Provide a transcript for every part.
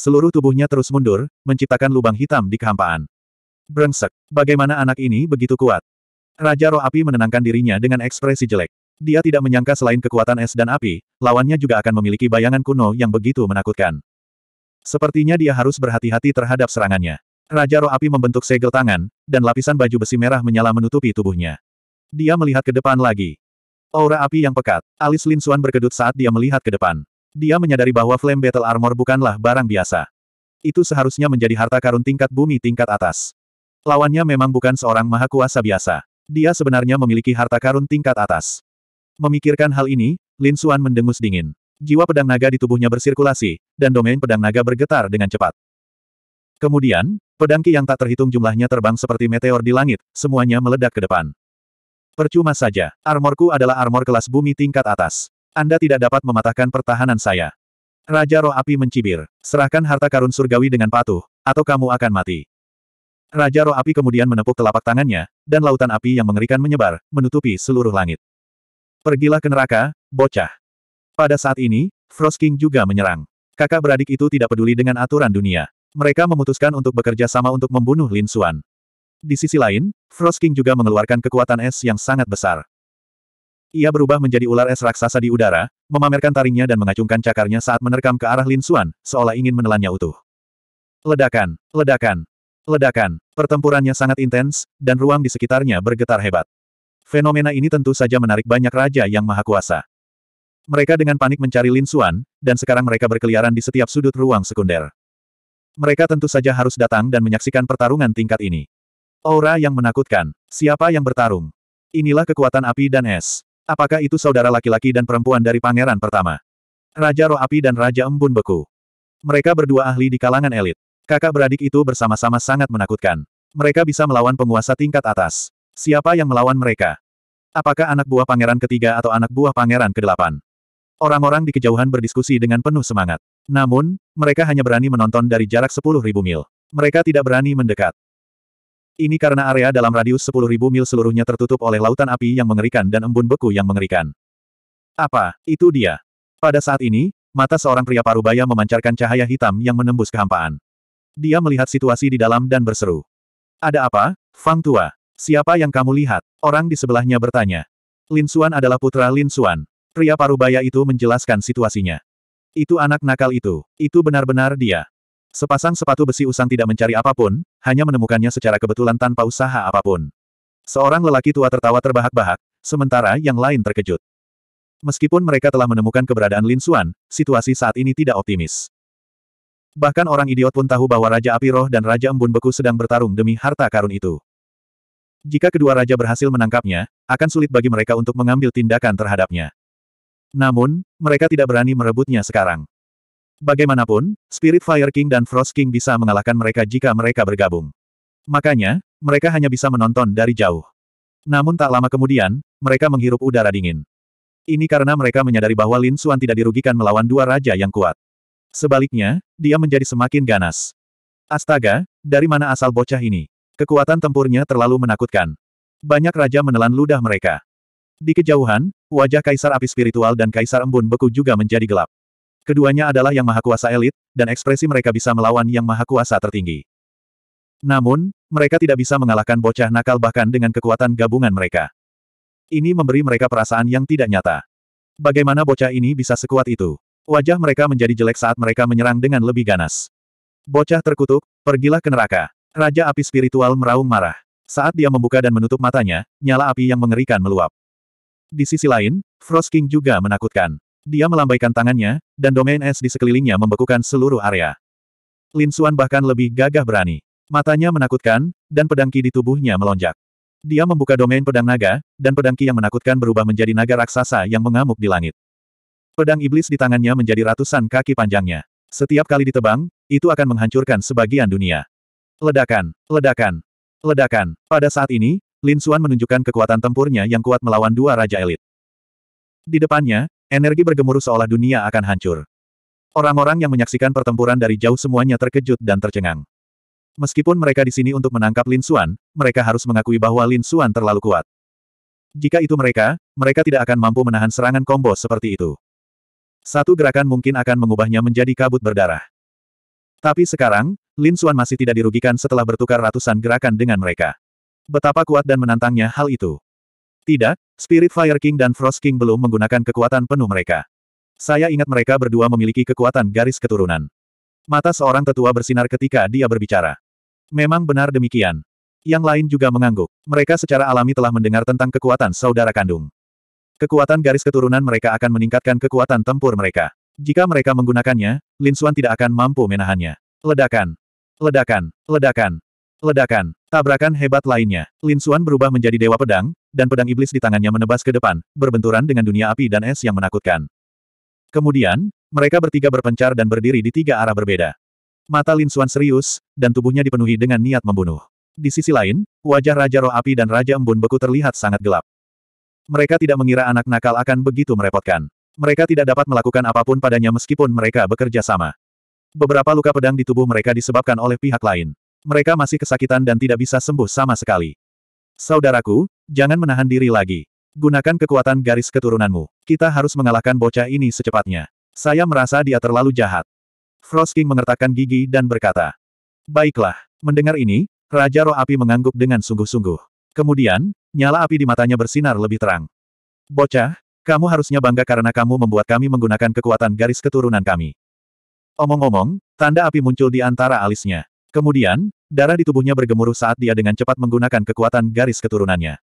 Seluruh tubuhnya terus mundur, menciptakan lubang hitam di kehampaan. Brengsek, bagaimana anak ini begitu kuat? Raja roh api menenangkan dirinya dengan ekspresi jelek. Dia tidak menyangka selain kekuatan es dan api, lawannya juga akan memiliki bayangan kuno yang begitu menakutkan. Sepertinya dia harus berhati-hati terhadap serangannya. Raja roh api membentuk segel tangan, dan lapisan baju besi merah menyala menutupi tubuhnya. Dia melihat ke depan lagi. Aura api yang pekat, alis Lin Suan berkedut saat dia melihat ke depan. Dia menyadari bahwa Flame Battle Armor bukanlah barang biasa. Itu seharusnya menjadi harta karun tingkat bumi tingkat atas. Lawannya memang bukan seorang maha kuasa biasa. Dia sebenarnya memiliki harta karun tingkat atas. Memikirkan hal ini, Lin Xuan mendengus dingin. Jiwa pedang naga di tubuhnya bersirkulasi, dan domain pedang naga bergetar dengan cepat. Kemudian, pedang ki yang tak terhitung jumlahnya terbang seperti meteor di langit, semuanya meledak ke depan. Percuma saja, armorku adalah armor kelas bumi tingkat atas. Anda tidak dapat mematahkan pertahanan saya. Raja Roh Api mencibir. Serahkan harta karun surgawi dengan patuh, atau kamu akan mati. Raja Roh Api kemudian menepuk telapak tangannya, dan lautan api yang mengerikan menyebar, menutupi seluruh langit. Pergilah ke neraka, bocah. Pada saat ini, Frost King juga menyerang. Kakak beradik itu tidak peduli dengan aturan dunia. Mereka memutuskan untuk bekerja sama untuk membunuh Lin Xuan. Di sisi lain, Frost King juga mengeluarkan kekuatan es yang sangat besar. Ia berubah menjadi ular es raksasa di udara, memamerkan taringnya dan mengacungkan cakarnya saat menerkam ke arah Lin Xuan, seolah ingin menelannya utuh. Ledakan, ledakan, ledakan. Pertempurannya sangat intens, dan ruang di sekitarnya bergetar hebat. Fenomena ini tentu saja menarik banyak raja yang maha kuasa. Mereka dengan panik mencari Lin Xuan, dan sekarang mereka berkeliaran di setiap sudut ruang sekunder. Mereka tentu saja harus datang dan menyaksikan pertarungan tingkat ini. Aura yang menakutkan. Siapa yang bertarung? Inilah kekuatan api dan es. Apakah itu saudara laki-laki dan perempuan dari pangeran pertama? Raja Roh Api dan Raja Embun Beku. Mereka berdua ahli di kalangan elit. Kakak beradik itu bersama-sama sangat menakutkan. Mereka bisa melawan penguasa tingkat atas. Siapa yang melawan mereka? Apakah anak buah pangeran ketiga atau anak buah pangeran kedelapan? Orang-orang di kejauhan berdiskusi dengan penuh semangat. Namun, mereka hanya berani menonton dari jarak 10.000 mil. Mereka tidak berani mendekat. Ini karena area dalam radius 10.000 mil seluruhnya tertutup oleh lautan api yang mengerikan dan embun beku yang mengerikan. Apa, itu dia. Pada saat ini, mata seorang pria parubaya memancarkan cahaya hitam yang menembus kehampaan. Dia melihat situasi di dalam dan berseru. Ada apa, Fang Tua? Siapa yang kamu lihat? Orang di sebelahnya bertanya. Lin Suan adalah putra Lin Suan. Pria parubaya itu menjelaskan situasinya. Itu anak nakal itu. Itu benar-benar dia. Sepasang sepatu besi usang tidak mencari apapun, hanya menemukannya secara kebetulan tanpa usaha apapun. Seorang lelaki tua tertawa terbahak-bahak, sementara yang lain terkejut. Meskipun mereka telah menemukan keberadaan Lin Xuan, situasi saat ini tidak optimis. Bahkan orang idiot pun tahu bahwa Raja Api Roh dan Raja Embun Beku sedang bertarung demi harta karun itu. Jika kedua raja berhasil menangkapnya, akan sulit bagi mereka untuk mengambil tindakan terhadapnya. Namun, mereka tidak berani merebutnya sekarang. Bagaimanapun, Spirit Fire King dan Frost King bisa mengalahkan mereka jika mereka bergabung. Makanya, mereka hanya bisa menonton dari jauh. Namun tak lama kemudian, mereka menghirup udara dingin. Ini karena mereka menyadari bahwa Lin Xuan tidak dirugikan melawan dua raja yang kuat. Sebaliknya, dia menjadi semakin ganas. Astaga, dari mana asal bocah ini? Kekuatan tempurnya terlalu menakutkan. Banyak raja menelan ludah mereka. Di kejauhan, wajah Kaisar Api Spiritual dan Kaisar Embun Beku juga menjadi gelap. Keduanya adalah yang maha kuasa elit, dan ekspresi mereka bisa melawan yang maha kuasa tertinggi. Namun, mereka tidak bisa mengalahkan bocah nakal bahkan dengan kekuatan gabungan mereka. Ini memberi mereka perasaan yang tidak nyata. Bagaimana bocah ini bisa sekuat itu? Wajah mereka menjadi jelek saat mereka menyerang dengan lebih ganas. Bocah terkutuk, pergilah ke neraka. Raja api spiritual meraung marah. Saat dia membuka dan menutup matanya, nyala api yang mengerikan meluap. Di sisi lain, Frost King juga menakutkan. Dia melambaikan tangannya, dan domain es di sekelilingnya membekukan seluruh area. Lin Suan bahkan lebih gagah berani. Matanya menakutkan, dan pedangki di tubuhnya melonjak. Dia membuka domain pedang naga, dan pedangki yang menakutkan berubah menjadi naga raksasa yang mengamuk di langit. Pedang iblis di tangannya menjadi ratusan kaki panjangnya. Setiap kali ditebang, itu akan menghancurkan sebagian dunia. Ledakan, ledakan, ledakan. Pada saat ini, Lin Suan menunjukkan kekuatan tempurnya yang kuat melawan dua raja elit. Di depannya, Energi bergemuruh seolah dunia akan hancur. Orang-orang yang menyaksikan pertempuran dari jauh semuanya terkejut dan tercengang. Meskipun mereka di sini untuk menangkap Lin Xuan, mereka harus mengakui bahwa Lin Xuan terlalu kuat. Jika itu mereka, mereka tidak akan mampu menahan serangan kombo seperti itu. Satu gerakan mungkin akan mengubahnya menjadi kabut berdarah. Tapi sekarang, Lin Xuan masih tidak dirugikan setelah bertukar ratusan gerakan dengan mereka. Betapa kuat dan menantangnya hal itu. Tidak, Spirit Fire King dan Frost King belum menggunakan kekuatan penuh mereka. Saya ingat mereka berdua memiliki kekuatan garis keturunan. Mata seorang tetua bersinar ketika dia berbicara. Memang benar demikian. Yang lain juga mengangguk. Mereka secara alami telah mendengar tentang kekuatan saudara kandung. Kekuatan garis keturunan mereka akan meningkatkan kekuatan tempur mereka. Jika mereka menggunakannya, Lin Suan tidak akan mampu menahannya. Ledakan. Ledakan. Ledakan. Ledakan. Tabrakan hebat lainnya. Lin Xuan berubah menjadi dewa pedang, dan pedang iblis di tangannya menebas ke depan, berbenturan dengan dunia api dan es yang menakutkan. Kemudian, mereka bertiga berpencar dan berdiri di tiga arah berbeda. Mata Lin Xuan serius, dan tubuhnya dipenuhi dengan niat membunuh. Di sisi lain, wajah Raja Roh Api dan Raja Embun Beku terlihat sangat gelap. Mereka tidak mengira anak nakal akan begitu merepotkan. Mereka tidak dapat melakukan apapun padanya meskipun mereka bekerja sama. Beberapa luka pedang di tubuh mereka disebabkan oleh pihak lain. Mereka masih kesakitan dan tidak bisa sembuh sama sekali. Saudaraku, jangan menahan diri lagi. Gunakan kekuatan garis keturunanmu. Kita harus mengalahkan bocah ini secepatnya. Saya merasa dia terlalu jahat. Frost King mengertakkan gigi dan berkata. Baiklah. Mendengar ini, Raja Roh Api mengangguk dengan sungguh-sungguh. Kemudian, nyala api di matanya bersinar lebih terang. Bocah, kamu harusnya bangga karena kamu membuat kami menggunakan kekuatan garis keturunan kami. Omong-omong, tanda api muncul di antara alisnya. Kemudian, darah di tubuhnya bergemuruh saat dia dengan cepat menggunakan kekuatan garis keturunannya.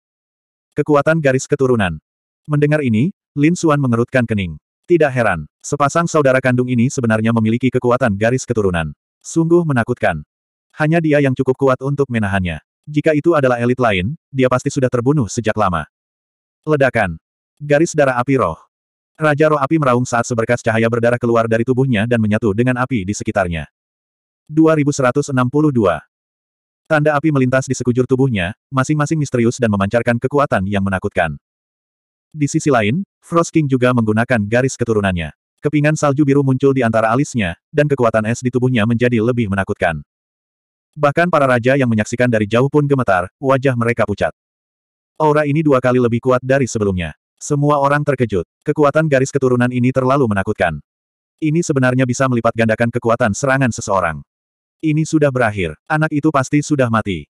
Kekuatan garis keturunan. Mendengar ini, Lin Xuan mengerutkan kening. Tidak heran, sepasang saudara kandung ini sebenarnya memiliki kekuatan garis keturunan. Sungguh menakutkan. Hanya dia yang cukup kuat untuk menahannya. Jika itu adalah elit lain, dia pasti sudah terbunuh sejak lama. Ledakan. Garis darah api roh. Raja roh api meraung saat seberkas cahaya berdarah keluar dari tubuhnya dan menyatu dengan api di sekitarnya. 2162. Tanda api melintas di sekujur tubuhnya, masing-masing misterius dan memancarkan kekuatan yang menakutkan. Di sisi lain, Frost King juga menggunakan garis keturunannya. Kepingan salju biru muncul di antara alisnya, dan kekuatan es di tubuhnya menjadi lebih menakutkan. Bahkan para raja yang menyaksikan dari jauh pun gemetar, wajah mereka pucat. Aura ini dua kali lebih kuat dari sebelumnya. Semua orang terkejut. Kekuatan garis keturunan ini terlalu menakutkan. Ini sebenarnya bisa melipat gandakan kekuatan serangan seseorang. Ini sudah berakhir. Anak itu pasti sudah mati.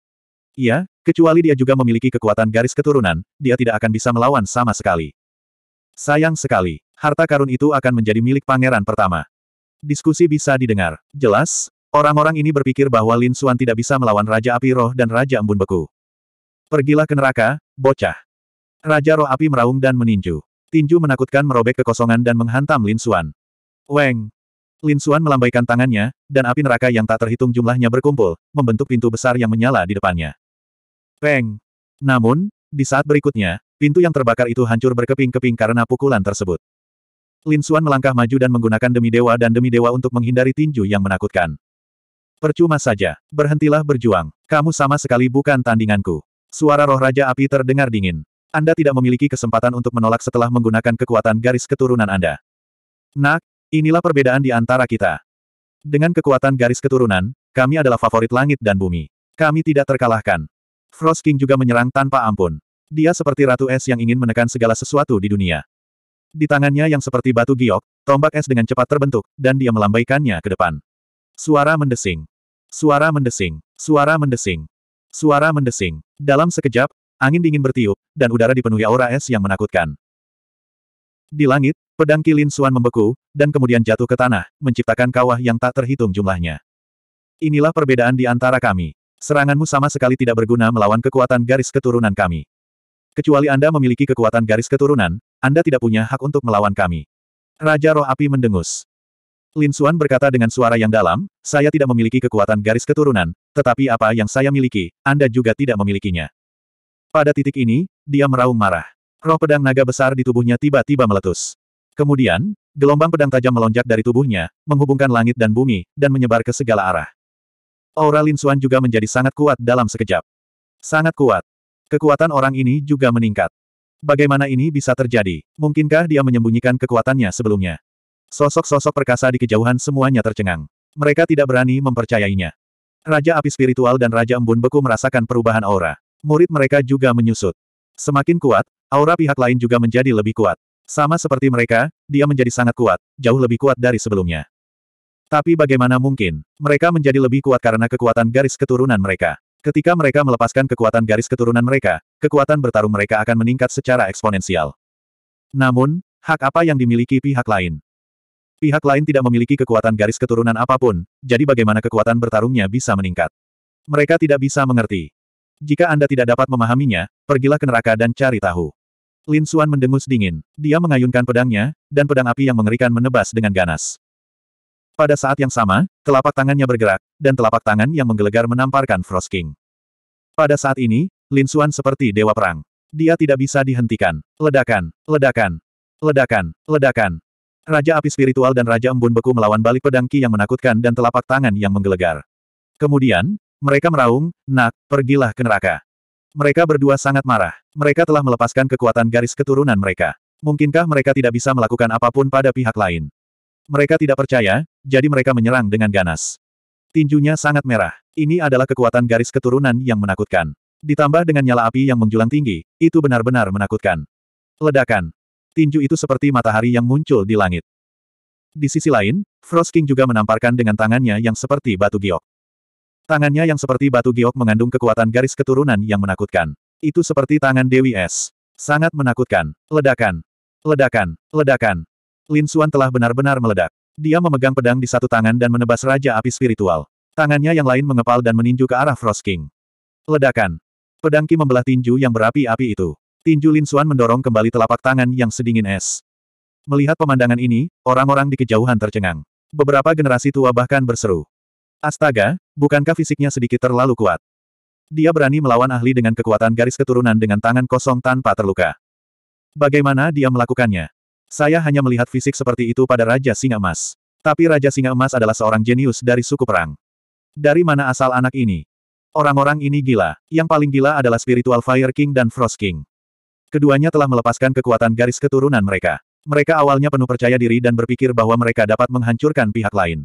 Iya, kecuali dia juga memiliki kekuatan garis keturunan, dia tidak akan bisa melawan sama sekali. Sayang sekali, harta karun itu akan menjadi milik pangeran pertama. Diskusi bisa didengar. Jelas, orang-orang ini berpikir bahwa Lin Xuan tidak bisa melawan Raja Api Roh dan Raja Embun Beku. Pergilah ke neraka, bocah. Raja Roh Api meraung dan meninju. Tinju menakutkan merobek kekosongan dan menghantam Lin Xuan. Weng, Lin Xuan melambaikan tangannya, dan api neraka yang tak terhitung jumlahnya berkumpul, membentuk pintu besar yang menyala di depannya. Peng! Namun, di saat berikutnya, pintu yang terbakar itu hancur berkeping-keping karena pukulan tersebut. Lin Xuan melangkah maju dan menggunakan demi dewa dan demi dewa untuk menghindari tinju yang menakutkan. Percuma saja, berhentilah berjuang. Kamu sama sekali bukan tandinganku. Suara roh Raja Api terdengar dingin. Anda tidak memiliki kesempatan untuk menolak setelah menggunakan kekuatan garis keturunan Anda. Nak, Inilah perbedaan di antara kita. Dengan kekuatan garis keturunan, kami adalah favorit langit dan bumi. Kami tidak terkalahkan. Frost King juga menyerang tanpa ampun. Dia seperti ratu es yang ingin menekan segala sesuatu di dunia. Di tangannya yang seperti batu giok, tombak es dengan cepat terbentuk, dan dia melambaikannya ke depan. Suara mendesing. Suara mendesing. Suara mendesing. Suara mendesing. Dalam sekejap, angin dingin bertiup, dan udara dipenuhi aura es yang menakutkan. Di langit, pedang Kilin Suan membeku, dan kemudian jatuh ke tanah, menciptakan kawah yang tak terhitung jumlahnya. Inilah perbedaan di antara kami. Seranganmu sama sekali tidak berguna melawan kekuatan garis keturunan kami. Kecuali Anda memiliki kekuatan garis keturunan, Anda tidak punya hak untuk melawan kami. Raja Roh Api mendengus. Lin Suan berkata dengan suara yang dalam, saya tidak memiliki kekuatan garis keturunan, tetapi apa yang saya miliki, Anda juga tidak memilikinya. Pada titik ini, dia meraung marah. Roh pedang naga besar di tubuhnya tiba-tiba meletus. Kemudian, gelombang pedang tajam melonjak dari tubuhnya, menghubungkan langit dan bumi, dan menyebar ke segala arah. Aura Lin Xuan juga menjadi sangat kuat dalam sekejap. Sangat kuat. Kekuatan orang ini juga meningkat. Bagaimana ini bisa terjadi? Mungkinkah dia menyembunyikan kekuatannya sebelumnya? Sosok-sosok perkasa di kejauhan semuanya tercengang. Mereka tidak berani mempercayainya. Raja api spiritual dan Raja embun beku merasakan perubahan aura. Murid mereka juga menyusut. Semakin kuat, Aura pihak lain juga menjadi lebih kuat. Sama seperti mereka, dia menjadi sangat kuat, jauh lebih kuat dari sebelumnya. Tapi bagaimana mungkin, mereka menjadi lebih kuat karena kekuatan garis keturunan mereka. Ketika mereka melepaskan kekuatan garis keturunan mereka, kekuatan bertarung mereka akan meningkat secara eksponensial. Namun, hak apa yang dimiliki pihak lain? Pihak lain tidak memiliki kekuatan garis keturunan apapun, jadi bagaimana kekuatan bertarungnya bisa meningkat? Mereka tidak bisa mengerti. Jika Anda tidak dapat memahaminya, pergilah ke neraka dan cari tahu. Lin Suan mendengus dingin. Dia mengayunkan pedangnya, dan pedang api yang mengerikan menebas dengan ganas. Pada saat yang sama, telapak tangannya bergerak, dan telapak tangan yang menggelegar menamparkan Frost King. Pada saat ini, Lin Suan seperti dewa perang. Dia tidak bisa dihentikan. Ledakan, ledakan, ledakan, ledakan. Raja api spiritual dan Raja embun beku melawan balik pedang Ki yang menakutkan dan telapak tangan yang menggelegar. Kemudian, mereka meraung, nak, pergilah ke neraka. Mereka berdua sangat marah. Mereka telah melepaskan kekuatan garis keturunan mereka. Mungkinkah mereka tidak bisa melakukan apapun pada pihak lain? Mereka tidak percaya, jadi mereka menyerang dengan ganas. Tinjunya sangat merah. Ini adalah kekuatan garis keturunan yang menakutkan. Ditambah dengan nyala api yang menjulang tinggi, itu benar-benar menakutkan. Ledakan. Tinju itu seperti matahari yang muncul di langit. Di sisi lain, Frost King juga menamparkan dengan tangannya yang seperti batu giok. Tangannya yang seperti batu giok mengandung kekuatan garis keturunan yang menakutkan. Itu seperti tangan Dewi Es. Sangat menakutkan. Ledakan. Ledakan. Ledakan. Lin Xuan telah benar-benar meledak. Dia memegang pedang di satu tangan dan menebas Raja Api Spiritual. Tangannya yang lain mengepal dan meninju ke arah Frost King. Ledakan. Pedang Ki membelah tinju yang berapi-api itu. Tinju Lin Xuan mendorong kembali telapak tangan yang sedingin es. Melihat pemandangan ini, orang-orang di kejauhan tercengang. Beberapa generasi tua bahkan berseru. Astaga, bukankah fisiknya sedikit terlalu kuat? Dia berani melawan ahli dengan kekuatan garis keturunan dengan tangan kosong tanpa terluka. Bagaimana dia melakukannya? Saya hanya melihat fisik seperti itu pada Raja Singa Emas. Tapi Raja Singa Emas adalah seorang jenius dari suku perang. Dari mana asal anak ini? Orang-orang ini gila. Yang paling gila adalah Spiritual Fire King dan Frost King. Keduanya telah melepaskan kekuatan garis keturunan mereka. Mereka awalnya penuh percaya diri dan berpikir bahwa mereka dapat menghancurkan pihak lain.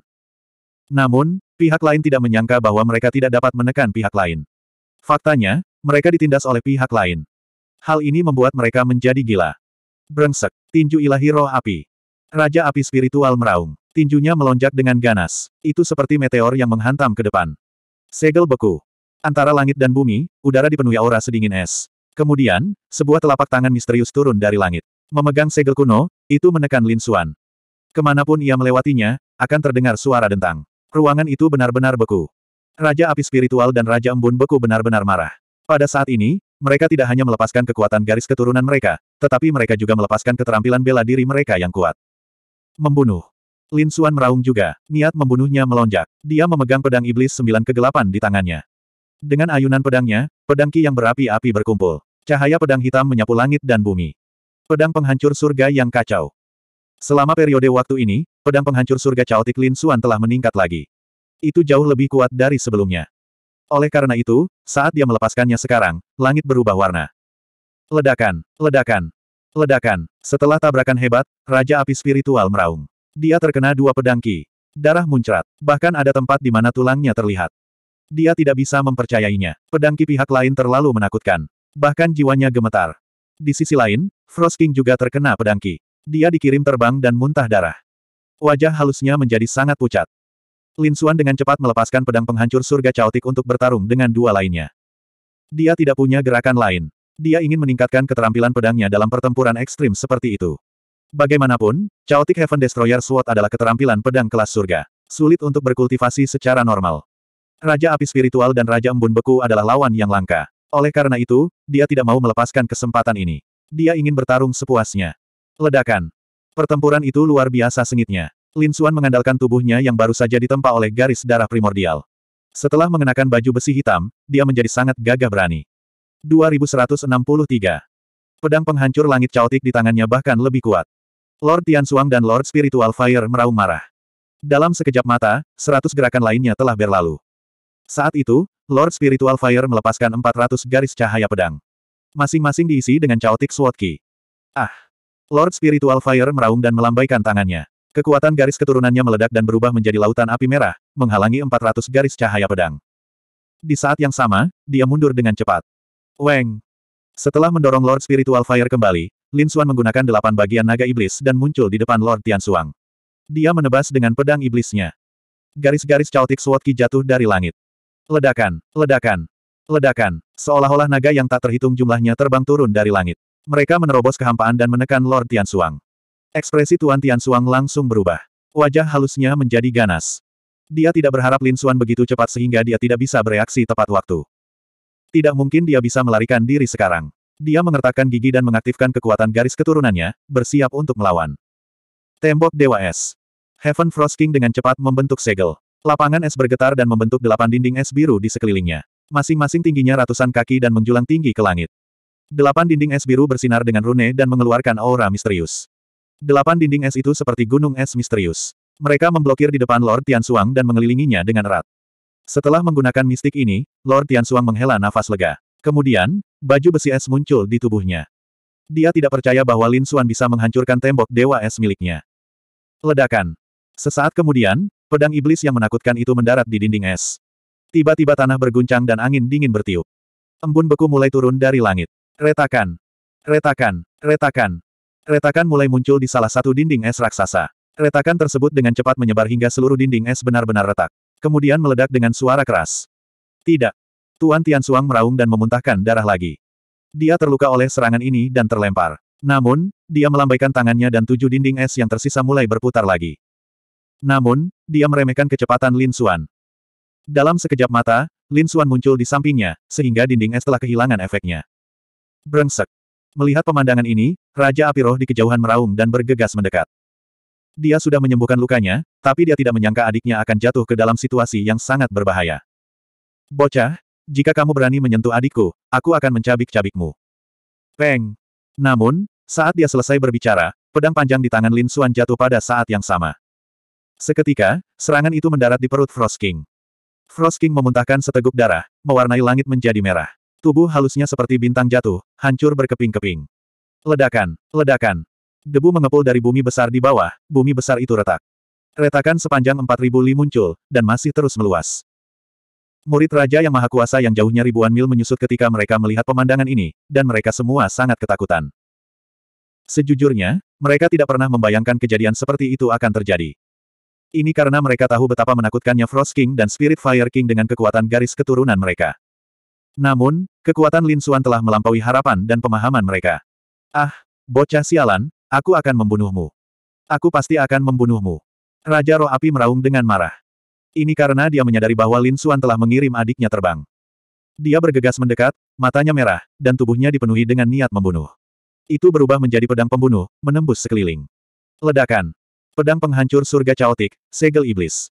Namun, Pihak lain tidak menyangka bahwa mereka tidak dapat menekan pihak lain. Faktanya, mereka ditindas oleh pihak lain. Hal ini membuat mereka menjadi gila. Brengsek, tinju ilahi roh api. Raja api spiritual meraung. Tinjunya melonjak dengan ganas. Itu seperti meteor yang menghantam ke depan. Segel beku. Antara langit dan bumi, udara dipenuhi aura sedingin es. Kemudian, sebuah telapak tangan misterius turun dari langit. Memegang segel kuno, itu menekan Lin Xuan. Kemanapun ia melewatinya, akan terdengar suara dentang. Ruangan itu benar-benar beku. Raja api spiritual dan Raja embun beku benar-benar marah. Pada saat ini, mereka tidak hanya melepaskan kekuatan garis keturunan mereka, tetapi mereka juga melepaskan keterampilan bela diri mereka yang kuat. Membunuh. Lin Suan meraung juga, niat membunuhnya melonjak. Dia memegang pedang iblis sembilan kegelapan di tangannya. Dengan ayunan pedangnya, pedang ki yang berapi-api berkumpul. Cahaya pedang hitam menyapu langit dan bumi. Pedang penghancur surga yang kacau. Selama periode waktu ini, Pedang penghancur surga Chaotic Lin Xuan telah meningkat lagi. Itu jauh lebih kuat dari sebelumnya. Oleh karena itu, saat dia melepaskannya sekarang, langit berubah warna. Ledakan, ledakan, ledakan. Setelah tabrakan hebat, Raja Api Spiritual meraung. Dia terkena dua pedang ki. Darah muncrat, bahkan ada tempat di mana tulangnya terlihat. Dia tidak bisa mempercayainya. Pedang ki pihak lain terlalu menakutkan. Bahkan jiwanya gemetar. Di sisi lain, Frost King juga terkena pedang ki. Dia dikirim terbang dan muntah darah. Wajah halusnya menjadi sangat pucat. Lin Xuan dengan cepat melepaskan pedang penghancur surga caotik untuk bertarung dengan dua lainnya. Dia tidak punya gerakan lain. Dia ingin meningkatkan keterampilan pedangnya dalam pertempuran ekstrim seperti itu. Bagaimanapun, Chaotic Heaven Destroyer Sword adalah keterampilan pedang kelas surga. Sulit untuk berkultivasi secara normal. Raja api spiritual dan Raja embun beku adalah lawan yang langka. Oleh karena itu, dia tidak mau melepaskan kesempatan ini. Dia ingin bertarung sepuasnya. Ledakan. Pertempuran itu luar biasa sengitnya. Lin Xuan mengandalkan tubuhnya yang baru saja ditempa oleh garis darah primordial. Setelah mengenakan baju besi hitam, dia menjadi sangat gagah berani. 2163. Pedang penghancur langit caotik di tangannya bahkan lebih kuat. Lord Tian Suang dan Lord Spiritual Fire meraung marah. Dalam sekejap mata, seratus gerakan lainnya telah berlalu. Saat itu, Lord Spiritual Fire melepaskan 400 garis cahaya pedang. Masing-masing diisi dengan caotik suotki. Ah! Lord Spiritual Fire meraung dan melambaikan tangannya. Kekuatan garis keturunannya meledak dan berubah menjadi lautan api merah, menghalangi 400 garis cahaya pedang. Di saat yang sama, dia mundur dengan cepat. Weng! Setelah mendorong Lord Spiritual Fire kembali, Lin Xuan menggunakan delapan bagian naga iblis dan muncul di depan Lord Tian Suang. Dia menebas dengan pedang iblisnya. Garis-garis caotik Sword Ki jatuh dari langit. Ledakan, ledakan, ledakan, seolah-olah naga yang tak terhitung jumlahnya terbang turun dari langit. Mereka menerobos kehampaan dan menekan Lord Tian Suang. Ekspresi Tuan Tian Suang langsung berubah. Wajah halusnya menjadi ganas. Dia tidak berharap Lin Suan begitu cepat sehingga dia tidak bisa bereaksi tepat waktu. Tidak mungkin dia bisa melarikan diri sekarang. Dia mengertakkan gigi dan mengaktifkan kekuatan garis keturunannya, bersiap untuk melawan. Tembok Dewa Es. Heaven Frost King dengan cepat membentuk segel. Lapangan es bergetar dan membentuk delapan dinding es biru di sekelilingnya. Masing-masing tingginya ratusan kaki dan menjulang tinggi ke langit. Delapan dinding es biru bersinar dengan rune dan mengeluarkan aura misterius. Delapan dinding es itu seperti gunung es misterius. Mereka memblokir di depan Lord Tian Suang dan mengelilinginya dengan erat. Setelah menggunakan mistik ini, Lord Tian Suang menghela nafas lega. Kemudian, baju besi es muncul di tubuhnya. Dia tidak percaya bahwa Lin Xuan bisa menghancurkan tembok dewa es miliknya. Ledakan. Sesaat kemudian, pedang iblis yang menakutkan itu mendarat di dinding es. Tiba-tiba tanah berguncang dan angin dingin bertiup. Embun beku mulai turun dari langit. Retakan. Retakan. Retakan. Retakan mulai muncul di salah satu dinding es raksasa. Retakan tersebut dengan cepat menyebar hingga seluruh dinding es benar-benar retak. Kemudian meledak dengan suara keras. Tidak. Tuan tian suang meraung dan memuntahkan darah lagi. Dia terluka oleh serangan ini dan terlempar. Namun, dia melambaikan tangannya dan tujuh dinding es yang tersisa mulai berputar lagi. Namun, dia meremehkan kecepatan Lin Xuan. Dalam sekejap mata, Lin Xuan muncul di sampingnya, sehingga dinding es telah kehilangan efeknya. Brengsek. Melihat pemandangan ini, Raja Api Roh di kejauhan meraung dan bergegas mendekat. Dia sudah menyembuhkan lukanya, tapi dia tidak menyangka adiknya akan jatuh ke dalam situasi yang sangat berbahaya. Bocah, jika kamu berani menyentuh adikku, aku akan mencabik-cabikmu. Peng. Namun, saat dia selesai berbicara, pedang panjang di tangan Lin Xuan jatuh pada saat yang sama. Seketika, serangan itu mendarat di perut Frost King. Frost King memuntahkan seteguk darah, mewarnai langit menjadi merah. Tubuh halusnya seperti bintang jatuh, hancur berkeping-keping. Ledakan, ledakan. Debu mengepul dari bumi besar di bawah, bumi besar itu retak. Retakan sepanjang 4000 li muncul, dan masih terus meluas. Murid Raja Yang Maha Kuasa yang jauhnya ribuan mil menyusut ketika mereka melihat pemandangan ini, dan mereka semua sangat ketakutan. Sejujurnya, mereka tidak pernah membayangkan kejadian seperti itu akan terjadi. Ini karena mereka tahu betapa menakutkannya Frost King dan Spirit Fire King dengan kekuatan garis keturunan mereka. Namun, kekuatan Lin Suan telah melampaui harapan dan pemahaman mereka. Ah, bocah sialan, aku akan membunuhmu. Aku pasti akan membunuhmu. Raja roh api meraung dengan marah. Ini karena dia menyadari bahwa Lin Suan telah mengirim adiknya terbang. Dia bergegas mendekat, matanya merah, dan tubuhnya dipenuhi dengan niat membunuh. Itu berubah menjadi pedang pembunuh, menembus sekeliling. Ledakan. Pedang penghancur surga caotik, segel iblis.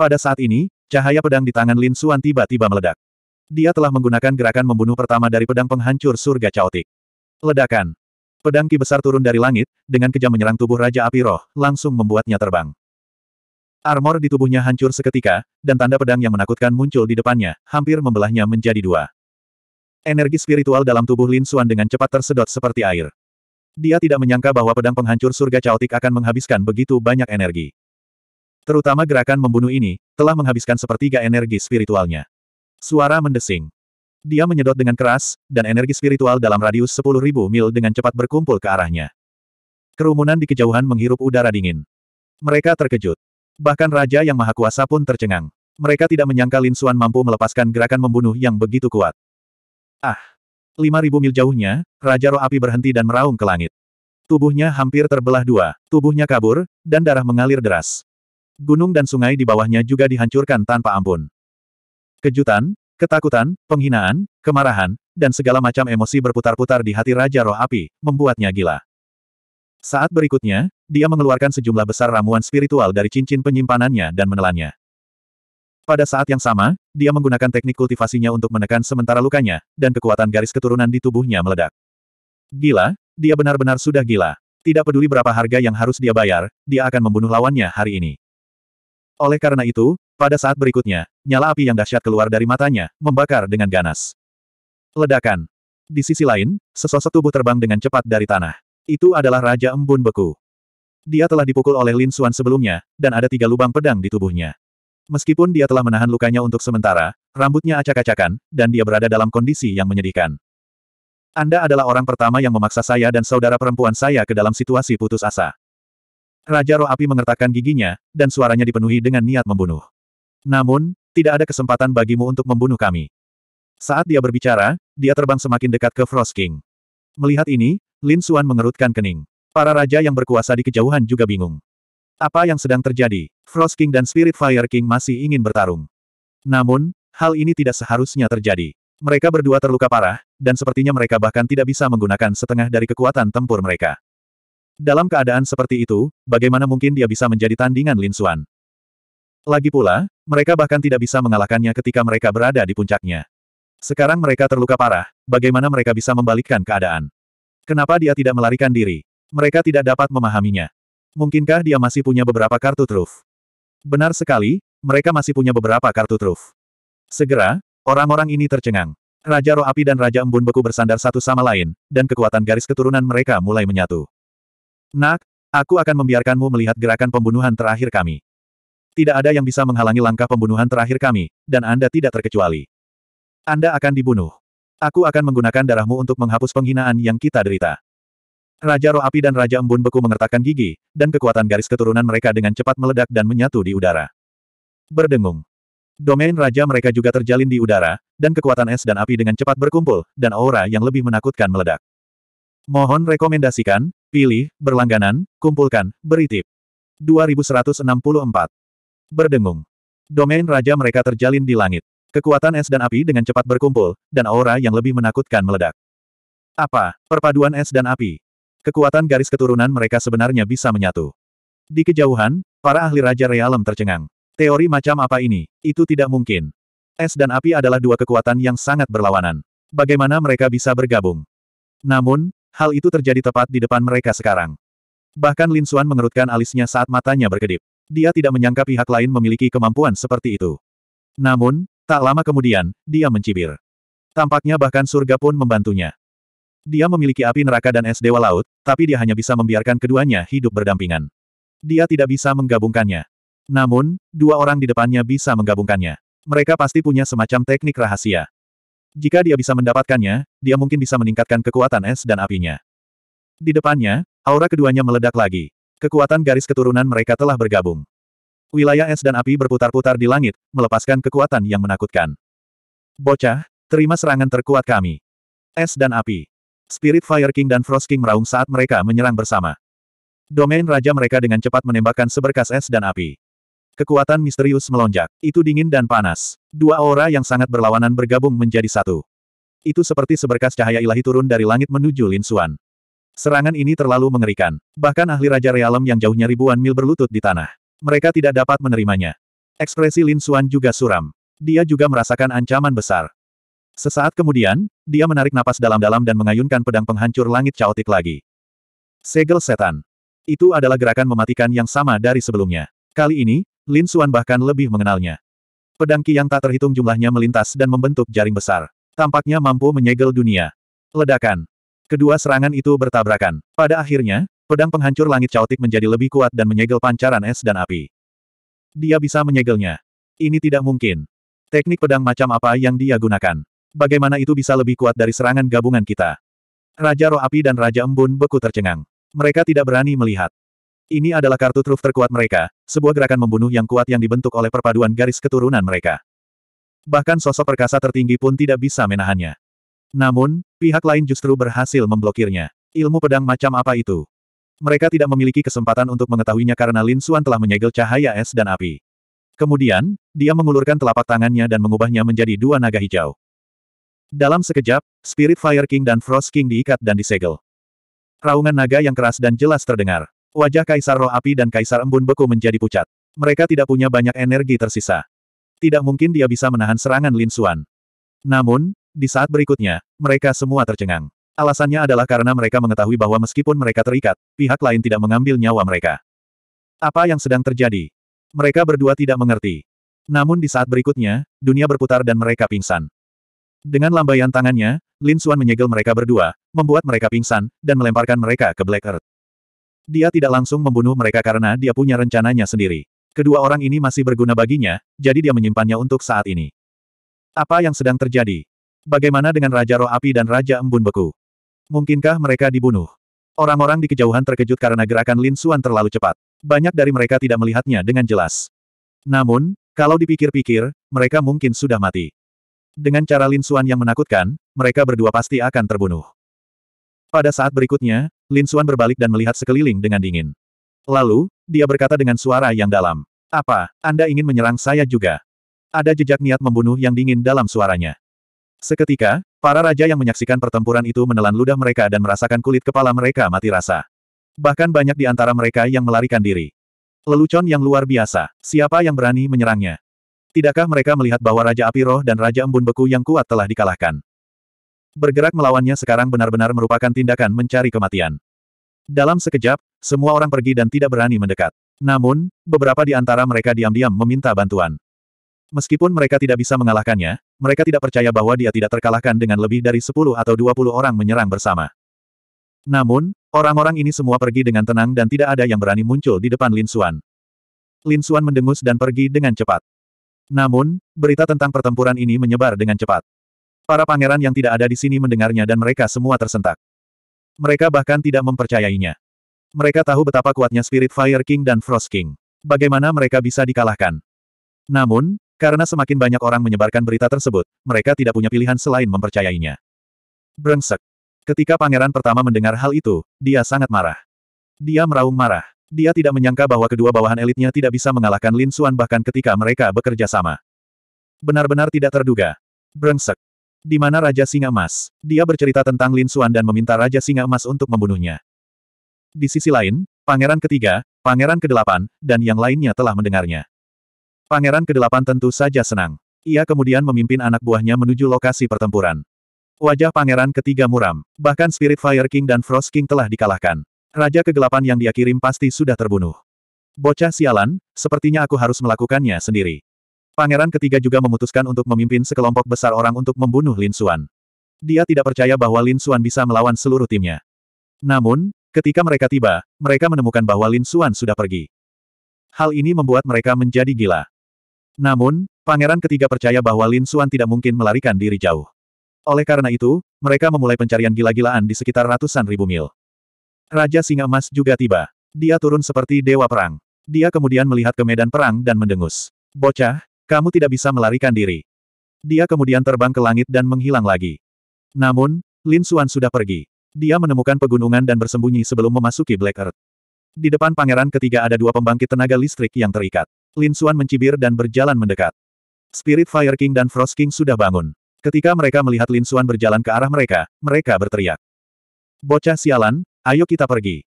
Pada saat ini, cahaya pedang di tangan Lin Suan tiba-tiba meledak. Dia telah menggunakan gerakan membunuh pertama dari pedang penghancur surga caotik. Ledakan. Pedang ki besar turun dari langit, dengan kejam menyerang tubuh Raja Api Roh, langsung membuatnya terbang. Armor di tubuhnya hancur seketika, dan tanda pedang yang menakutkan muncul di depannya, hampir membelahnya menjadi dua. Energi spiritual dalam tubuh Lin Xuan dengan cepat tersedot seperti air. Dia tidak menyangka bahwa pedang penghancur surga caotik akan menghabiskan begitu banyak energi. Terutama gerakan membunuh ini, telah menghabiskan sepertiga energi spiritualnya. Suara mendesing. Dia menyedot dengan keras, dan energi spiritual dalam radius sepuluh ribu mil dengan cepat berkumpul ke arahnya. Kerumunan di kejauhan menghirup udara dingin. Mereka terkejut. Bahkan Raja Yang Maha Kuasa pun tercengang. Mereka tidak menyangka Lin Xuan mampu melepaskan gerakan membunuh yang begitu kuat. Ah! lima ribu mil jauhnya, Raja Roh Api berhenti dan meraung ke langit. Tubuhnya hampir terbelah dua, tubuhnya kabur, dan darah mengalir deras. Gunung dan sungai di bawahnya juga dihancurkan tanpa ampun. Kejutan, ketakutan, penghinaan, kemarahan, dan segala macam emosi berputar-putar di hati Raja Roh Api, membuatnya gila. Saat berikutnya, dia mengeluarkan sejumlah besar ramuan spiritual dari cincin penyimpanannya dan menelannya. Pada saat yang sama, dia menggunakan teknik kultivasinya untuk menekan sementara lukanya, dan kekuatan garis keturunan di tubuhnya meledak. Gila, dia benar-benar sudah gila. Tidak peduli berapa harga yang harus dia bayar, dia akan membunuh lawannya hari ini. Oleh karena itu, pada saat berikutnya, nyala api yang dahsyat keluar dari matanya, membakar dengan ganas. Ledakan. Di sisi lain, sesosok tubuh terbang dengan cepat dari tanah. Itu adalah Raja Embun Beku. Dia telah dipukul oleh Lin Suan sebelumnya, dan ada tiga lubang pedang di tubuhnya. Meskipun dia telah menahan lukanya untuk sementara, rambutnya acak-acakan, dan dia berada dalam kondisi yang menyedihkan. Anda adalah orang pertama yang memaksa saya dan saudara perempuan saya ke dalam situasi putus asa. Raja roh api mengertakkan giginya, dan suaranya dipenuhi dengan niat membunuh. Namun, tidak ada kesempatan bagimu untuk membunuh kami. Saat dia berbicara, dia terbang semakin dekat ke Frost King. Melihat ini, Lin Xuan mengerutkan kening. Para raja yang berkuasa di kejauhan juga bingung. Apa yang sedang terjadi? Frost King dan Spirit Fire King masih ingin bertarung. Namun, hal ini tidak seharusnya terjadi. Mereka berdua terluka parah, dan sepertinya mereka bahkan tidak bisa menggunakan setengah dari kekuatan tempur mereka. Dalam keadaan seperti itu, bagaimana mungkin dia bisa menjadi tandingan Lin Xuan? Lagi pula, mereka bahkan tidak bisa mengalahkannya ketika mereka berada di puncaknya. Sekarang mereka terluka parah, bagaimana mereka bisa membalikkan keadaan? Kenapa dia tidak melarikan diri? Mereka tidak dapat memahaminya. Mungkinkah dia masih punya beberapa kartu truf? Benar sekali, mereka masih punya beberapa kartu truf. Segera, orang-orang ini tercengang. Raja Roh Api dan Raja Embun Beku bersandar satu sama lain, dan kekuatan garis keturunan mereka mulai menyatu. Nak, aku akan membiarkanmu melihat gerakan pembunuhan terakhir kami. Tidak ada yang bisa menghalangi langkah pembunuhan terakhir kami, dan Anda tidak terkecuali. Anda akan dibunuh. Aku akan menggunakan darahmu untuk menghapus penghinaan yang kita derita. Raja Roh Api dan Raja Embun Beku mengertakkan gigi, dan kekuatan garis keturunan mereka dengan cepat meledak dan menyatu di udara. Berdengung. Domain raja mereka juga terjalin di udara, dan kekuatan es dan api dengan cepat berkumpul, dan aura yang lebih menakutkan meledak. Mohon rekomendasikan, pilih, berlangganan, kumpulkan, beritip. 2164 Berdengung. Domain raja mereka terjalin di langit. Kekuatan es dan api dengan cepat berkumpul, dan aura yang lebih menakutkan meledak. Apa? Perpaduan es dan api. Kekuatan garis keturunan mereka sebenarnya bisa menyatu. Di kejauhan, para ahli Raja Realem tercengang. Teori macam apa ini? Itu tidak mungkin. Es dan api adalah dua kekuatan yang sangat berlawanan. Bagaimana mereka bisa bergabung? Namun, hal itu terjadi tepat di depan mereka sekarang. Bahkan Lin Xuan mengerutkan alisnya saat matanya berkedip. Dia tidak menyangka pihak lain memiliki kemampuan seperti itu. Namun, tak lama kemudian, dia mencibir. Tampaknya bahkan surga pun membantunya. Dia memiliki api neraka dan es dewa laut, tapi dia hanya bisa membiarkan keduanya hidup berdampingan. Dia tidak bisa menggabungkannya. Namun, dua orang di depannya bisa menggabungkannya. Mereka pasti punya semacam teknik rahasia. Jika dia bisa mendapatkannya, dia mungkin bisa meningkatkan kekuatan es dan apinya. Di depannya, aura keduanya meledak lagi. Kekuatan garis keturunan mereka telah bergabung. Wilayah es dan api berputar-putar di langit, melepaskan kekuatan yang menakutkan. Bocah, terima serangan terkuat kami. Es dan api. Spirit Fire King dan Frost King meraung saat mereka menyerang bersama. Domain raja mereka dengan cepat menembakkan seberkas es dan api. Kekuatan misterius melonjak. Itu dingin dan panas. Dua aura yang sangat berlawanan bergabung menjadi satu. Itu seperti seberkas cahaya ilahi turun dari langit menuju Lin Xuan. Serangan ini terlalu mengerikan. Bahkan ahli Raja Realem yang jauhnya ribuan mil berlutut di tanah. Mereka tidak dapat menerimanya. Ekspresi Lin Xuan juga suram. Dia juga merasakan ancaman besar. Sesaat kemudian, dia menarik napas dalam-dalam dan mengayunkan pedang penghancur langit caotik lagi. Segel setan. Itu adalah gerakan mematikan yang sama dari sebelumnya. Kali ini, Lin Xuan bahkan lebih mengenalnya. Pedang Qi yang tak terhitung jumlahnya melintas dan membentuk jaring besar. Tampaknya mampu menyegel dunia. Ledakan. Kedua serangan itu bertabrakan. Pada akhirnya, pedang penghancur langit caotik menjadi lebih kuat dan menyegel pancaran es dan api. Dia bisa menyegelnya. Ini tidak mungkin. Teknik pedang macam apa yang dia gunakan? Bagaimana itu bisa lebih kuat dari serangan gabungan kita? Raja Roh Api dan Raja Embun beku tercengang. Mereka tidak berani melihat. Ini adalah kartu truf terkuat mereka, sebuah gerakan membunuh yang kuat yang dibentuk oleh perpaduan garis keturunan mereka. Bahkan sosok perkasa tertinggi pun tidak bisa menahannya. Namun, pihak lain justru berhasil memblokirnya. Ilmu pedang macam apa itu? Mereka tidak memiliki kesempatan untuk mengetahuinya karena Lin Xuan telah menyegel cahaya es dan api. Kemudian, dia mengulurkan telapak tangannya dan mengubahnya menjadi dua naga hijau. Dalam sekejap, Spirit Fire King dan Frost King diikat dan disegel. Raungan naga yang keras dan jelas terdengar. Wajah Kaisar Roh Api dan Kaisar Embun Beku menjadi pucat. Mereka tidak punya banyak energi tersisa. Tidak mungkin dia bisa menahan serangan Lin Xuan. Namun, di saat berikutnya, mereka semua tercengang. Alasannya adalah karena mereka mengetahui bahwa meskipun mereka terikat, pihak lain tidak mengambil nyawa mereka. Apa yang sedang terjadi? Mereka berdua tidak mengerti. Namun di saat berikutnya, dunia berputar dan mereka pingsan. Dengan lambaian tangannya, Lin Xuan menyegel mereka berdua, membuat mereka pingsan, dan melemparkan mereka ke Black Earth. Dia tidak langsung membunuh mereka karena dia punya rencananya sendiri. Kedua orang ini masih berguna baginya, jadi dia menyimpannya untuk saat ini. Apa yang sedang terjadi? Bagaimana dengan Raja Roh Api dan Raja Embun Beku? Mungkinkah mereka dibunuh? Orang-orang di kejauhan terkejut karena gerakan Lin Suan terlalu cepat. Banyak dari mereka tidak melihatnya dengan jelas. Namun, kalau dipikir-pikir, mereka mungkin sudah mati. Dengan cara Lin Suan yang menakutkan, mereka berdua pasti akan terbunuh. Pada saat berikutnya, Lin Suan berbalik dan melihat sekeliling dengan dingin. Lalu, dia berkata dengan suara yang dalam. Apa, Anda ingin menyerang saya juga? Ada jejak niat membunuh yang dingin dalam suaranya. Seketika, para raja yang menyaksikan pertempuran itu menelan ludah mereka dan merasakan kulit kepala mereka mati rasa. Bahkan banyak di antara mereka yang melarikan diri. Lelucon yang luar biasa, siapa yang berani menyerangnya? Tidakkah mereka melihat bahwa Raja Api Roh dan Raja Embun Beku yang kuat telah dikalahkan? Bergerak melawannya sekarang benar-benar merupakan tindakan mencari kematian. Dalam sekejap, semua orang pergi dan tidak berani mendekat. Namun, beberapa di antara mereka diam-diam meminta bantuan. Meskipun mereka tidak bisa mengalahkannya, mereka tidak percaya bahwa dia tidak terkalahkan dengan lebih dari 10 atau 20 orang menyerang bersama. Namun, orang-orang ini semua pergi dengan tenang dan tidak ada yang berani muncul di depan Lin Xuan. Lin Xuan mendengus dan pergi dengan cepat. Namun, berita tentang pertempuran ini menyebar dengan cepat. Para pangeran yang tidak ada di sini mendengarnya dan mereka semua tersentak. Mereka bahkan tidak mempercayainya. Mereka tahu betapa kuatnya Spirit Fire King dan Frost King. Bagaimana mereka bisa dikalahkan. Namun, karena semakin banyak orang menyebarkan berita tersebut, mereka tidak punya pilihan selain mempercayainya. Brengsek. Ketika pangeran pertama mendengar hal itu, dia sangat marah. Dia meraung marah. Dia tidak menyangka bahwa kedua bawahan elitnya tidak bisa mengalahkan Lin Xuan bahkan ketika mereka bekerja sama. Benar-benar tidak terduga. Brengsek. Di mana Raja Singa Emas? Dia bercerita tentang Lin Xuan dan meminta Raja Singa Emas untuk membunuhnya. Di sisi lain, Pangeran ketiga, Pangeran kedelapan, dan yang lainnya telah mendengarnya. Pangeran ke-8 tentu saja senang. Ia kemudian memimpin anak buahnya menuju lokasi pertempuran. Wajah pangeran ketiga muram, bahkan Spirit Fire King dan Frost King telah dikalahkan. Raja kegelapan yang dia kirim pasti sudah terbunuh. Bocah sialan, sepertinya aku harus melakukannya sendiri. Pangeran ketiga juga memutuskan untuk memimpin sekelompok besar orang untuk membunuh Lin Xuan. Dia tidak percaya bahwa Lin Xuan bisa melawan seluruh timnya. Namun, ketika mereka tiba, mereka menemukan bahwa Lin Xuan sudah pergi. Hal ini membuat mereka menjadi gila. Namun, pangeran ketiga percaya bahwa Lin Suan tidak mungkin melarikan diri jauh. Oleh karena itu, mereka memulai pencarian gila-gilaan di sekitar ratusan ribu mil. Raja Singa Emas juga tiba. Dia turun seperti dewa perang. Dia kemudian melihat ke medan perang dan mendengus. Bocah, kamu tidak bisa melarikan diri. Dia kemudian terbang ke langit dan menghilang lagi. Namun, Lin Suan sudah pergi. Dia menemukan pegunungan dan bersembunyi sebelum memasuki Black Earth. Di depan pangeran ketiga ada dua pembangkit tenaga listrik yang terikat. Lin Xuan mencibir dan berjalan mendekat. Spirit Fire King dan Frost King sudah bangun. Ketika mereka melihat Lin Xuan berjalan ke arah mereka, mereka berteriak. Bocah sialan, ayo kita pergi.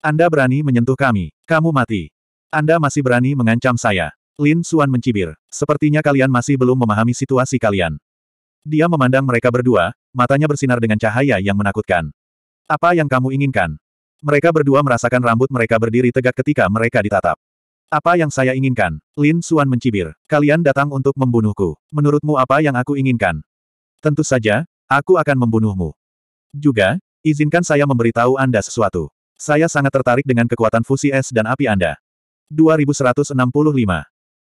Anda berani menyentuh kami, kamu mati. Anda masih berani mengancam saya. Lin Xuan mencibir. Sepertinya kalian masih belum memahami situasi kalian. Dia memandang mereka berdua, matanya bersinar dengan cahaya yang menakutkan. Apa yang kamu inginkan? Mereka berdua merasakan rambut mereka berdiri tegak ketika mereka ditatap. Apa yang saya inginkan? Lin Suan mencibir. Kalian datang untuk membunuhku. Menurutmu apa yang aku inginkan? Tentu saja, aku akan membunuhmu. Juga, izinkan saya memberitahu Anda sesuatu. Saya sangat tertarik dengan kekuatan fusi es dan api Anda. 2165.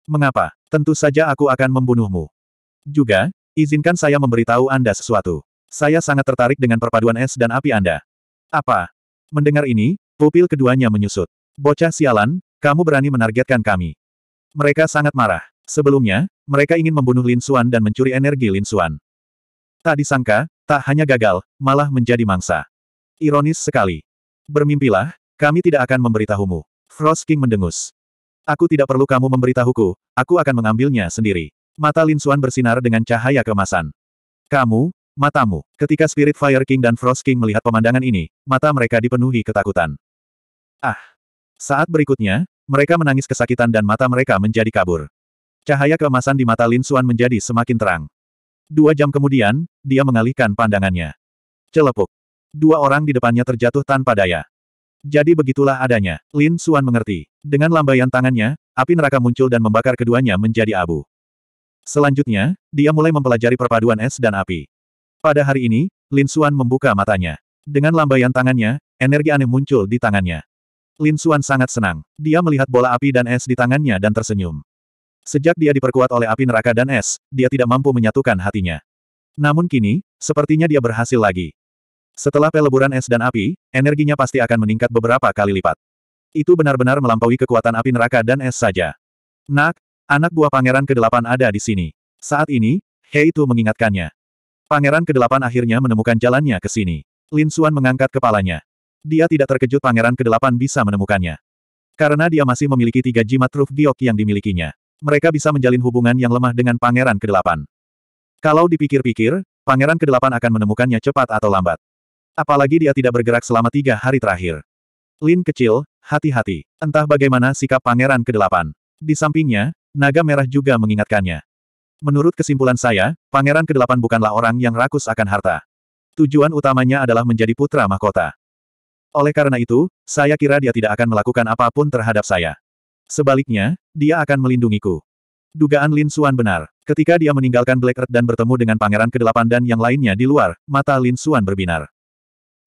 Mengapa? Tentu saja aku akan membunuhmu. Juga, izinkan saya memberitahu Anda sesuatu. Saya sangat tertarik dengan perpaduan es dan api Anda. Apa? Mendengar ini, pupil keduanya menyusut. Bocah sialan, kamu berani menargetkan kami. Mereka sangat marah. Sebelumnya, mereka ingin membunuh Lin Suan dan mencuri energi Lin Suan. Tak disangka, tak hanya gagal, malah menjadi mangsa. Ironis sekali. Bermimpilah, kami tidak akan memberitahumu. Frost King mendengus. Aku tidak perlu kamu memberitahuku, aku akan mengambilnya sendiri. Mata Lin Suan bersinar dengan cahaya kemasan. Kamu, matamu. Ketika Spirit Fire King dan Frost King melihat pemandangan ini, mata mereka dipenuhi ketakutan. Ah, saat berikutnya, mereka menangis kesakitan dan mata mereka menjadi kabur. Cahaya keemasan di mata Lin Suan menjadi semakin terang. Dua jam kemudian, dia mengalihkan pandangannya. Celepuk. Dua orang di depannya terjatuh tanpa daya. Jadi begitulah adanya. Lin Suan mengerti. Dengan lambaian tangannya, api neraka muncul dan membakar keduanya menjadi abu. Selanjutnya, dia mulai mempelajari perpaduan es dan api. Pada hari ini, Lin Suan membuka matanya. Dengan lambaian tangannya, energi aneh muncul di tangannya. Lin Xuan sangat senang. Dia melihat bola api dan es di tangannya dan tersenyum. Sejak dia diperkuat oleh api neraka dan es, dia tidak mampu menyatukan hatinya. Namun kini, sepertinya dia berhasil lagi. Setelah peleburan es dan api, energinya pasti akan meningkat beberapa kali lipat. Itu benar-benar melampaui kekuatan api neraka dan es saja. Nak, anak buah pangeran ke-8 ada di sini. Saat ini, Hei itu mengingatkannya. Pangeran ke-8 akhirnya menemukan jalannya ke sini. Lin Xuan mengangkat kepalanya. Dia tidak terkejut pangeran ke-8 bisa menemukannya. Karena dia masih memiliki tiga jimat truf giok yang dimilikinya. Mereka bisa menjalin hubungan yang lemah dengan pangeran ke-8. Kalau dipikir-pikir, pangeran ke-8 akan menemukannya cepat atau lambat. Apalagi dia tidak bergerak selama tiga hari terakhir. Lin kecil, hati-hati. Entah bagaimana sikap pangeran ke-8. Di sampingnya, naga merah juga mengingatkannya. Menurut kesimpulan saya, pangeran ke-8 bukanlah orang yang rakus akan harta. Tujuan utamanya adalah menjadi putra mahkota. Oleh karena itu, saya kira dia tidak akan melakukan apapun terhadap saya. Sebaliknya, dia akan melindungiku. Dugaan Lin Xuan benar. Ketika dia meninggalkan Black Earth dan bertemu dengan Pangeran Kedelapan dan yang lainnya di luar, mata Lin Xuan berbinar.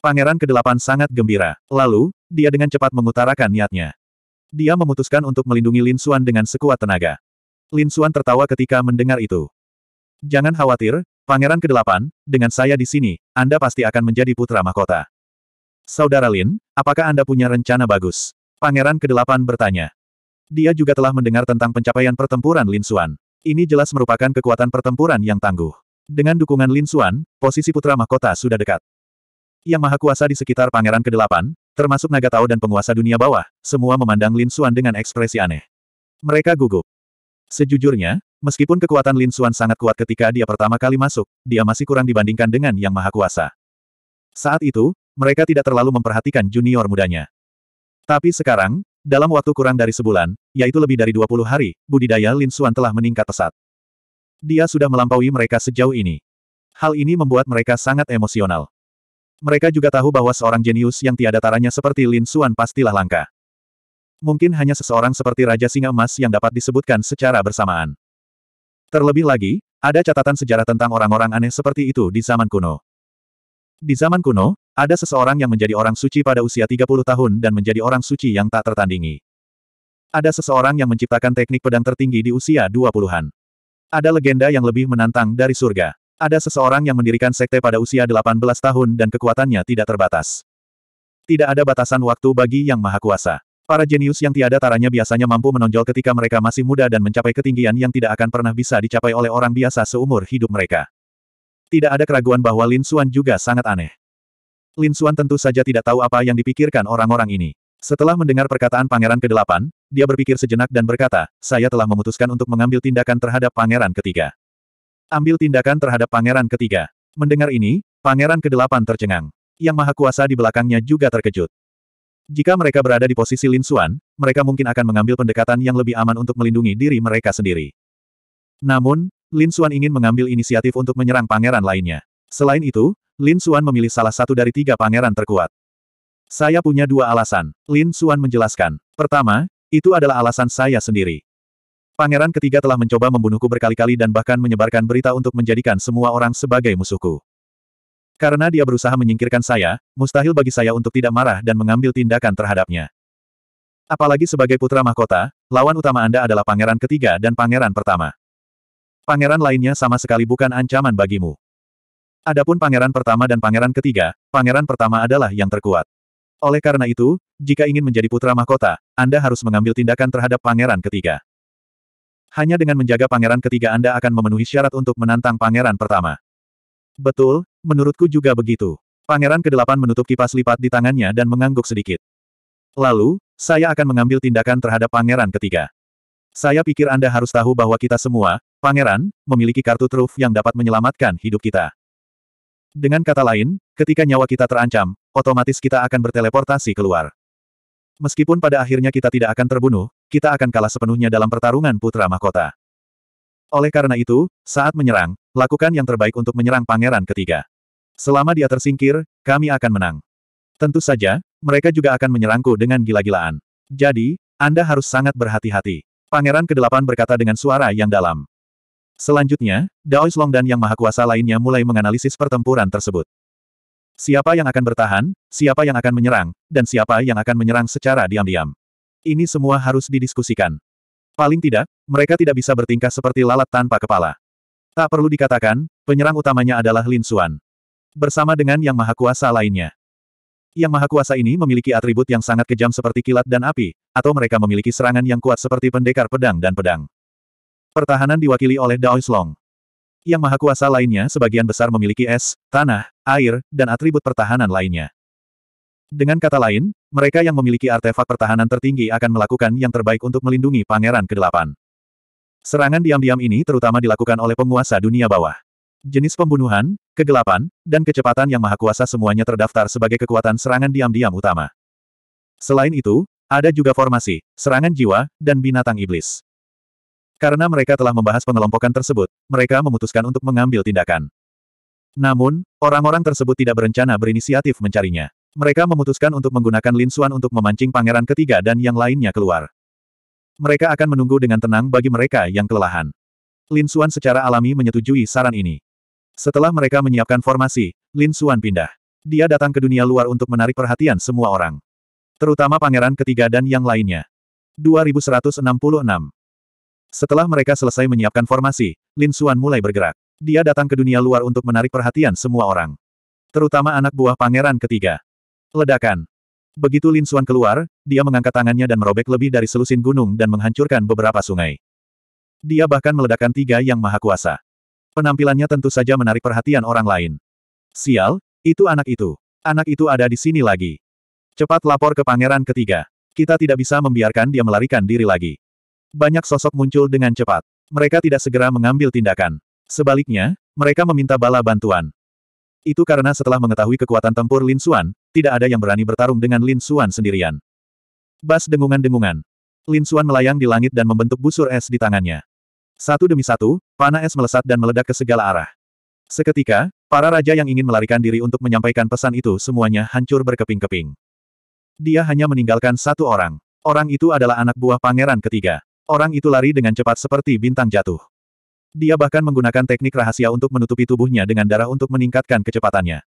Pangeran Kedelapan sangat gembira. Lalu, dia dengan cepat mengutarakan niatnya. Dia memutuskan untuk melindungi Lin Xuan dengan sekuat tenaga. Lin Xuan tertawa ketika mendengar itu. Jangan khawatir, Pangeran Kedelapan, dengan saya di sini, Anda pasti akan menjadi putra mahkota. Saudara Lin, apakah Anda punya rencana bagus? Pangeran ke-8 bertanya. Dia juga telah mendengar tentang pencapaian pertempuran Lin Suan. Ini jelas merupakan kekuatan pertempuran yang tangguh. Dengan dukungan Lin Suan, posisi putra mahkota sudah dekat. Yang maha kuasa di sekitar pangeran ke-8, termasuk naga Tao dan penguasa dunia bawah, semua memandang Lin Suan dengan ekspresi aneh. Mereka gugup. Sejujurnya, meskipun kekuatan Lin Suan sangat kuat ketika dia pertama kali masuk, dia masih kurang dibandingkan dengan Yang Maha Kuasa. Saat itu, mereka tidak terlalu memperhatikan junior mudanya. Tapi sekarang, dalam waktu kurang dari sebulan, yaitu lebih dari 20 hari, budidaya Lin Xuan telah meningkat pesat. Dia sudah melampaui mereka sejauh ini. Hal ini membuat mereka sangat emosional. Mereka juga tahu bahwa seorang jenius yang tiada taranya seperti Lin Xuan pastilah langka. Mungkin hanya seseorang seperti Raja Singa Emas yang dapat disebutkan secara bersamaan. Terlebih lagi, ada catatan sejarah tentang orang-orang aneh seperti itu di zaman kuno. Di zaman kuno, ada seseorang yang menjadi orang suci pada usia 30 tahun dan menjadi orang suci yang tak tertandingi. Ada seseorang yang menciptakan teknik pedang tertinggi di usia 20-an. Ada legenda yang lebih menantang dari surga. Ada seseorang yang mendirikan sekte pada usia 18 tahun dan kekuatannya tidak terbatas. Tidak ada batasan waktu bagi yang maha kuasa. Para jenius yang tiada taranya biasanya mampu menonjol ketika mereka masih muda dan mencapai ketinggian yang tidak akan pernah bisa dicapai oleh orang biasa seumur hidup mereka. Tidak ada keraguan bahwa Lin Xuan juga sangat aneh. Lin Xuan tentu saja tidak tahu apa yang dipikirkan orang-orang ini. Setelah mendengar perkataan Pangeran ke-8, dia berpikir sejenak dan berkata, saya telah memutuskan untuk mengambil tindakan terhadap Pangeran ketiga. Ambil tindakan terhadap Pangeran ketiga. Mendengar ini, Pangeran ke-8 tercengang. Yang Maha Kuasa di belakangnya juga terkejut. Jika mereka berada di posisi Lin Xuan, mereka mungkin akan mengambil pendekatan yang lebih aman untuk melindungi diri mereka sendiri. Namun, Lin Xuan ingin mengambil inisiatif untuk menyerang pangeran lainnya. Selain itu, Lin Xuan memilih salah satu dari tiga pangeran terkuat. Saya punya dua alasan, Lin Xuan menjelaskan. Pertama, itu adalah alasan saya sendiri. Pangeran ketiga telah mencoba membunuhku berkali-kali dan bahkan menyebarkan berita untuk menjadikan semua orang sebagai musuhku. Karena dia berusaha menyingkirkan saya, mustahil bagi saya untuk tidak marah dan mengambil tindakan terhadapnya. Apalagi sebagai putra mahkota, lawan utama Anda adalah pangeran ketiga dan pangeran pertama. Pangeran lainnya sama sekali bukan ancaman bagimu. Adapun pangeran pertama dan pangeran ketiga, pangeran pertama adalah yang terkuat. Oleh karena itu, jika ingin menjadi putra mahkota, Anda harus mengambil tindakan terhadap pangeran ketiga. Hanya dengan menjaga pangeran ketiga Anda akan memenuhi syarat untuk menantang pangeran pertama. Betul, menurutku juga begitu. Pangeran kedelapan menutup kipas lipat di tangannya dan mengangguk sedikit. Lalu, saya akan mengambil tindakan terhadap pangeran ketiga. Saya pikir Anda harus tahu bahwa kita semua, Pangeran, memiliki kartu truf yang dapat menyelamatkan hidup kita. Dengan kata lain, ketika nyawa kita terancam, otomatis kita akan berteleportasi keluar. Meskipun pada akhirnya kita tidak akan terbunuh, kita akan kalah sepenuhnya dalam pertarungan putra mahkota. Oleh karena itu, saat menyerang, lakukan yang terbaik untuk menyerang pangeran ketiga. Selama dia tersingkir, kami akan menang. Tentu saja, mereka juga akan menyerangku dengan gila-gilaan. Jadi, Anda harus sangat berhati-hati. Pangeran ke-8 berkata dengan suara yang dalam. Selanjutnya, Dao Long dan Yang Maha Kuasa lainnya mulai menganalisis pertempuran tersebut. Siapa yang akan bertahan, siapa yang akan menyerang, dan siapa yang akan menyerang secara diam-diam. Ini semua harus didiskusikan. Paling tidak, mereka tidak bisa bertingkah seperti lalat tanpa kepala. Tak perlu dikatakan, penyerang utamanya adalah Lin Xuan. Bersama dengan Yang Maha Kuasa lainnya. Yang Maha Kuasa ini memiliki atribut yang sangat kejam seperti kilat dan api, atau mereka memiliki serangan yang kuat seperti pendekar pedang dan pedang. Pertahanan diwakili oleh Dao Long. Yang Maha Kuasa lainnya sebagian besar memiliki es, tanah, air, dan atribut pertahanan lainnya. Dengan kata lain, mereka yang memiliki artefak pertahanan tertinggi akan melakukan yang terbaik untuk melindungi Pangeran ke Serangan diam-diam ini terutama dilakukan oleh penguasa dunia bawah. Jenis pembunuhan, kegelapan, dan kecepatan yang maha kuasa semuanya terdaftar sebagai kekuatan serangan diam-diam utama. Selain itu, ada juga formasi, serangan jiwa, dan binatang iblis. Karena mereka telah membahas pengelompokan tersebut, mereka memutuskan untuk mengambil tindakan. Namun, orang-orang tersebut tidak berencana berinisiatif mencarinya. Mereka memutuskan untuk menggunakan Lin Suan untuk memancing pangeran ketiga dan yang lainnya keluar. Mereka akan menunggu dengan tenang bagi mereka yang kelelahan. Lin Suan secara alami menyetujui saran ini. Setelah mereka menyiapkan formasi, Lin Suan pindah. Dia datang ke dunia luar untuk menarik perhatian semua orang. Terutama pangeran ketiga dan yang lainnya. 2166 setelah mereka selesai menyiapkan formasi, Lin Xuan mulai bergerak. Dia datang ke dunia luar untuk menarik perhatian semua orang. Terutama anak buah pangeran ketiga. Ledakan. Begitu Lin Xuan keluar, dia mengangkat tangannya dan merobek lebih dari selusin gunung dan menghancurkan beberapa sungai. Dia bahkan meledakkan tiga yang maha kuasa. Penampilannya tentu saja menarik perhatian orang lain. Sial, itu anak itu. Anak itu ada di sini lagi. Cepat lapor ke pangeran ketiga. Kita tidak bisa membiarkan dia melarikan diri lagi. Banyak sosok muncul dengan cepat. Mereka tidak segera mengambil tindakan. Sebaliknya, mereka meminta bala bantuan. Itu karena setelah mengetahui kekuatan tempur Lin Xuan, tidak ada yang berani bertarung dengan Lin Xuan sendirian. Bas dengungan-dengungan. Lin Xuan melayang di langit dan membentuk busur es di tangannya. Satu demi satu, panah es melesat dan meledak ke segala arah. Seketika, para raja yang ingin melarikan diri untuk menyampaikan pesan itu semuanya hancur berkeping-keping. Dia hanya meninggalkan satu orang. Orang itu adalah anak buah pangeran ketiga. Orang itu lari dengan cepat seperti bintang jatuh. Dia bahkan menggunakan teknik rahasia untuk menutupi tubuhnya dengan darah untuk meningkatkan kecepatannya.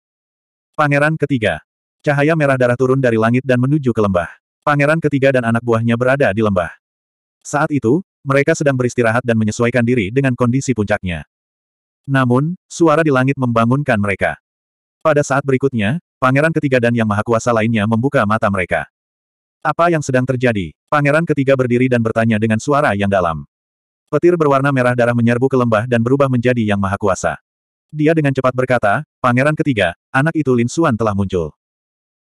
Pangeran ketiga. Cahaya merah darah turun dari langit dan menuju ke lembah. Pangeran ketiga dan anak buahnya berada di lembah. Saat itu, mereka sedang beristirahat dan menyesuaikan diri dengan kondisi puncaknya. Namun, suara di langit membangunkan mereka. Pada saat berikutnya, pangeran ketiga dan yang maha kuasa lainnya membuka mata mereka. Apa yang sedang terjadi? Pangeran ketiga berdiri dan bertanya dengan suara yang dalam. Petir berwarna merah darah menyerbu ke lembah dan berubah menjadi yang maha kuasa. Dia dengan cepat berkata, Pangeran ketiga, anak itu Lin Xuan telah muncul.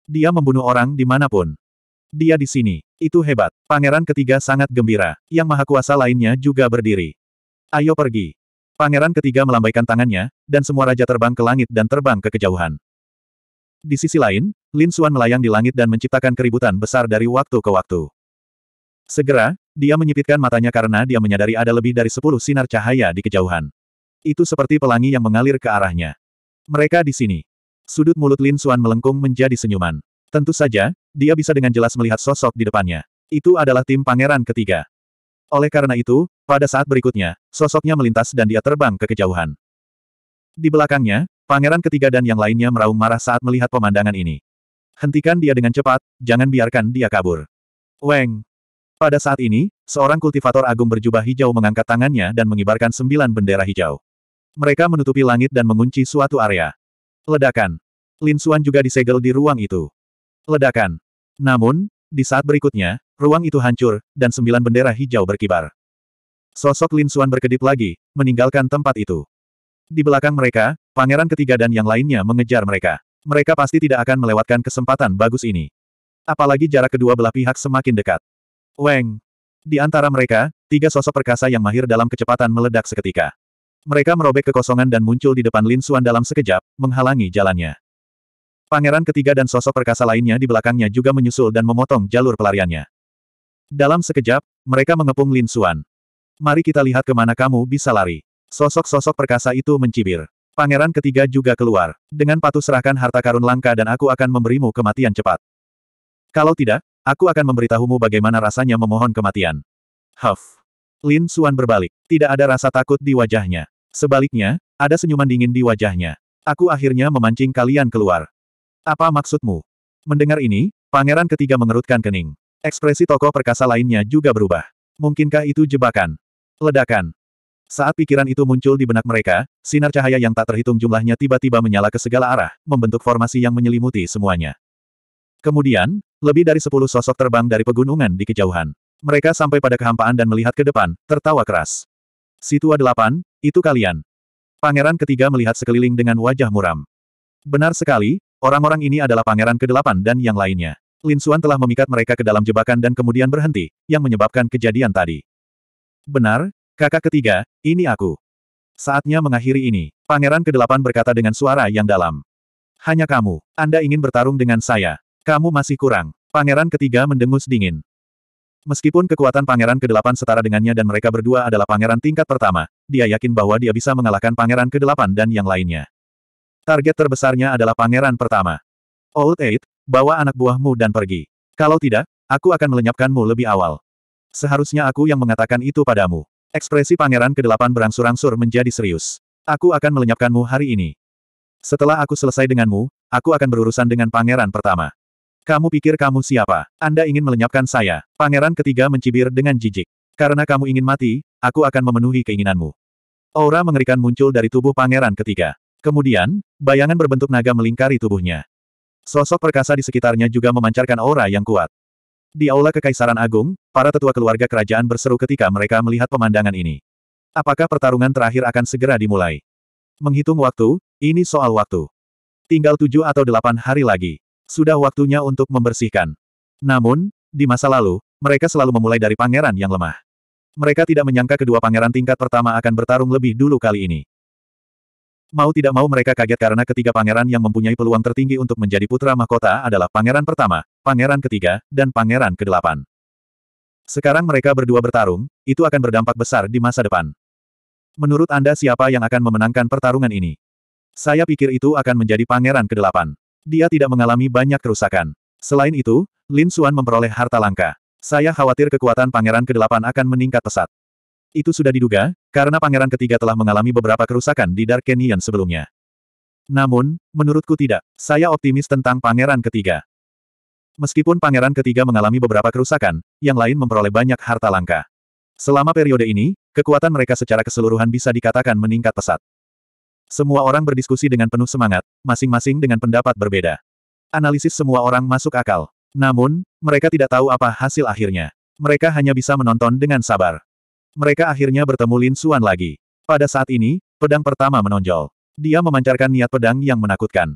Dia membunuh orang di dimanapun. Dia di sini. Itu hebat. Pangeran ketiga sangat gembira. Yang maha kuasa lainnya juga berdiri. Ayo pergi. Pangeran ketiga melambaikan tangannya, dan semua raja terbang ke langit dan terbang ke kejauhan. Di sisi lain, Lin Xuan melayang di langit dan menciptakan keributan besar dari waktu ke waktu. Segera, dia menyipitkan matanya karena dia menyadari ada lebih dari sepuluh sinar cahaya di kejauhan. Itu seperti pelangi yang mengalir ke arahnya. Mereka di sini. Sudut mulut Lin Xuan melengkung menjadi senyuman. Tentu saja, dia bisa dengan jelas melihat sosok di depannya. Itu adalah tim pangeran ketiga. Oleh karena itu, pada saat berikutnya, sosoknya melintas dan dia terbang ke kejauhan. Di belakangnya, pangeran ketiga dan yang lainnya meraung marah saat melihat pemandangan ini. Hentikan dia dengan cepat, jangan biarkan dia kabur. Weng! Pada saat ini, seorang kultivator agung berjubah hijau mengangkat tangannya dan mengibarkan sembilan bendera hijau. Mereka menutupi langit dan mengunci suatu area. Ledakan. Lin Xuan juga disegel di ruang itu. Ledakan. Namun, di saat berikutnya, ruang itu hancur, dan sembilan bendera hijau berkibar. Sosok Lin Xuan berkedip lagi, meninggalkan tempat itu. Di belakang mereka, pangeran ketiga dan yang lainnya mengejar mereka. Mereka pasti tidak akan melewatkan kesempatan bagus ini. Apalagi jarak kedua belah pihak semakin dekat. Weng. Di antara mereka, tiga sosok perkasa yang mahir dalam kecepatan meledak seketika. Mereka merobek kekosongan dan muncul di depan Lin Suan dalam sekejap, menghalangi jalannya. Pangeran ketiga dan sosok perkasa lainnya di belakangnya juga menyusul dan memotong jalur pelariannya. Dalam sekejap, mereka mengepung Lin Suan. Mari kita lihat kemana kamu bisa lari. Sosok-sosok perkasa itu mencibir. Pangeran ketiga juga keluar. Dengan patuh serahkan harta karun langka dan aku akan memberimu kematian cepat. Kalau tidak, Aku akan memberitahumu bagaimana rasanya memohon kematian. Huff. Lin Suan berbalik. Tidak ada rasa takut di wajahnya. Sebaliknya, ada senyuman dingin di wajahnya. Aku akhirnya memancing kalian keluar. Apa maksudmu? Mendengar ini, pangeran ketiga mengerutkan kening. Ekspresi tokoh perkasa lainnya juga berubah. Mungkinkah itu jebakan? Ledakan. Saat pikiran itu muncul di benak mereka, sinar cahaya yang tak terhitung jumlahnya tiba-tiba menyala ke segala arah, membentuk formasi yang menyelimuti semuanya. Kemudian, lebih dari sepuluh sosok terbang dari pegunungan di kejauhan. Mereka sampai pada kehampaan dan melihat ke depan, tertawa keras. Situa delapan, itu kalian. Pangeran ketiga melihat sekeliling dengan wajah muram. Benar sekali, orang-orang ini adalah pangeran kedelapan dan yang lainnya. Lin Xuan telah memikat mereka ke dalam jebakan dan kemudian berhenti, yang menyebabkan kejadian tadi. Benar, kakak ketiga, ini aku. Saatnya mengakhiri ini, pangeran kedelapan berkata dengan suara yang dalam. Hanya kamu, Anda ingin bertarung dengan saya. Kamu masih kurang. Pangeran ketiga mendengus dingin. Meskipun kekuatan pangeran ke-8 setara dengannya dan mereka berdua adalah pangeran tingkat pertama, dia yakin bahwa dia bisa mengalahkan pangeran ke-8 dan yang lainnya. Target terbesarnya adalah pangeran pertama. Old Eight, bawa anak buahmu dan pergi. Kalau tidak, aku akan melenyapkanmu lebih awal. Seharusnya aku yang mengatakan itu padamu. Ekspresi pangeran ke-8 berangsur-angsur menjadi serius. Aku akan melenyapkanmu hari ini. Setelah aku selesai denganmu, aku akan berurusan dengan pangeran pertama. Kamu pikir kamu siapa? Anda ingin melenyapkan saya. Pangeran ketiga mencibir dengan jijik. Karena kamu ingin mati, aku akan memenuhi keinginanmu. Aura mengerikan muncul dari tubuh pangeran ketiga. Kemudian, bayangan berbentuk naga melingkari tubuhnya. Sosok perkasa di sekitarnya juga memancarkan aura yang kuat. Di aula Kekaisaran Agung, para tetua keluarga kerajaan berseru ketika mereka melihat pemandangan ini. Apakah pertarungan terakhir akan segera dimulai? Menghitung waktu, ini soal waktu. Tinggal tujuh atau delapan hari lagi. Sudah waktunya untuk membersihkan. Namun, di masa lalu, mereka selalu memulai dari pangeran yang lemah. Mereka tidak menyangka kedua pangeran tingkat pertama akan bertarung lebih dulu kali ini. Mau tidak mau mereka kaget karena ketiga pangeran yang mempunyai peluang tertinggi untuk menjadi putra mahkota adalah pangeran pertama, pangeran ketiga, dan pangeran kedelapan. Sekarang mereka berdua bertarung, itu akan berdampak besar di masa depan. Menurut Anda siapa yang akan memenangkan pertarungan ini? Saya pikir itu akan menjadi pangeran kedelapan dia tidak mengalami banyak kerusakan. Selain itu, Lin Xuan memperoleh harta langka. Saya khawatir kekuatan pangeran ke-8 akan meningkat pesat. Itu sudah diduga, karena pangeran ketiga telah mengalami beberapa kerusakan di Dark Canyon sebelumnya. Namun, menurutku tidak, saya optimis tentang pangeran ketiga. Meskipun pangeran ketiga mengalami beberapa kerusakan, yang lain memperoleh banyak harta langka. Selama periode ini, kekuatan mereka secara keseluruhan bisa dikatakan meningkat pesat. Semua orang berdiskusi dengan penuh semangat, masing-masing dengan pendapat berbeda. Analisis semua orang masuk akal. Namun, mereka tidak tahu apa hasil akhirnya. Mereka hanya bisa menonton dengan sabar. Mereka akhirnya bertemu Lin Xuan lagi. Pada saat ini, pedang pertama menonjol. Dia memancarkan niat pedang yang menakutkan.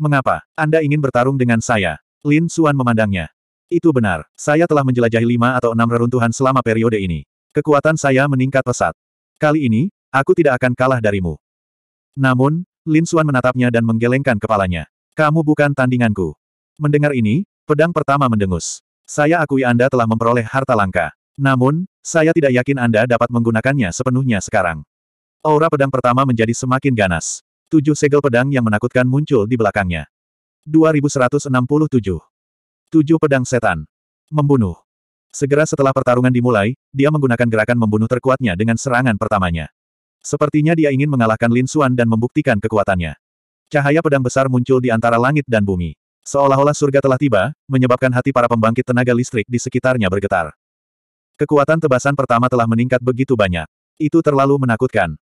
Mengapa? Anda ingin bertarung dengan saya? Lin Xuan memandangnya. Itu benar, saya telah menjelajahi lima atau enam reruntuhan selama periode ini. Kekuatan saya meningkat pesat. Kali ini, aku tidak akan kalah darimu. Namun, Lin Suan menatapnya dan menggelengkan kepalanya. Kamu bukan tandinganku. Mendengar ini, pedang pertama mendengus. Saya akui Anda telah memperoleh harta langka. Namun, saya tidak yakin Anda dapat menggunakannya sepenuhnya sekarang. Aura pedang pertama menjadi semakin ganas. Tujuh segel pedang yang menakutkan muncul di belakangnya. 2167. Tujuh pedang setan. Membunuh. Segera setelah pertarungan dimulai, dia menggunakan gerakan membunuh terkuatnya dengan serangan pertamanya. Sepertinya dia ingin mengalahkan Lin Xuan dan membuktikan kekuatannya. Cahaya pedang besar muncul di antara langit dan bumi. Seolah-olah surga telah tiba, menyebabkan hati para pembangkit tenaga listrik di sekitarnya bergetar. Kekuatan tebasan pertama telah meningkat begitu banyak. Itu terlalu menakutkan.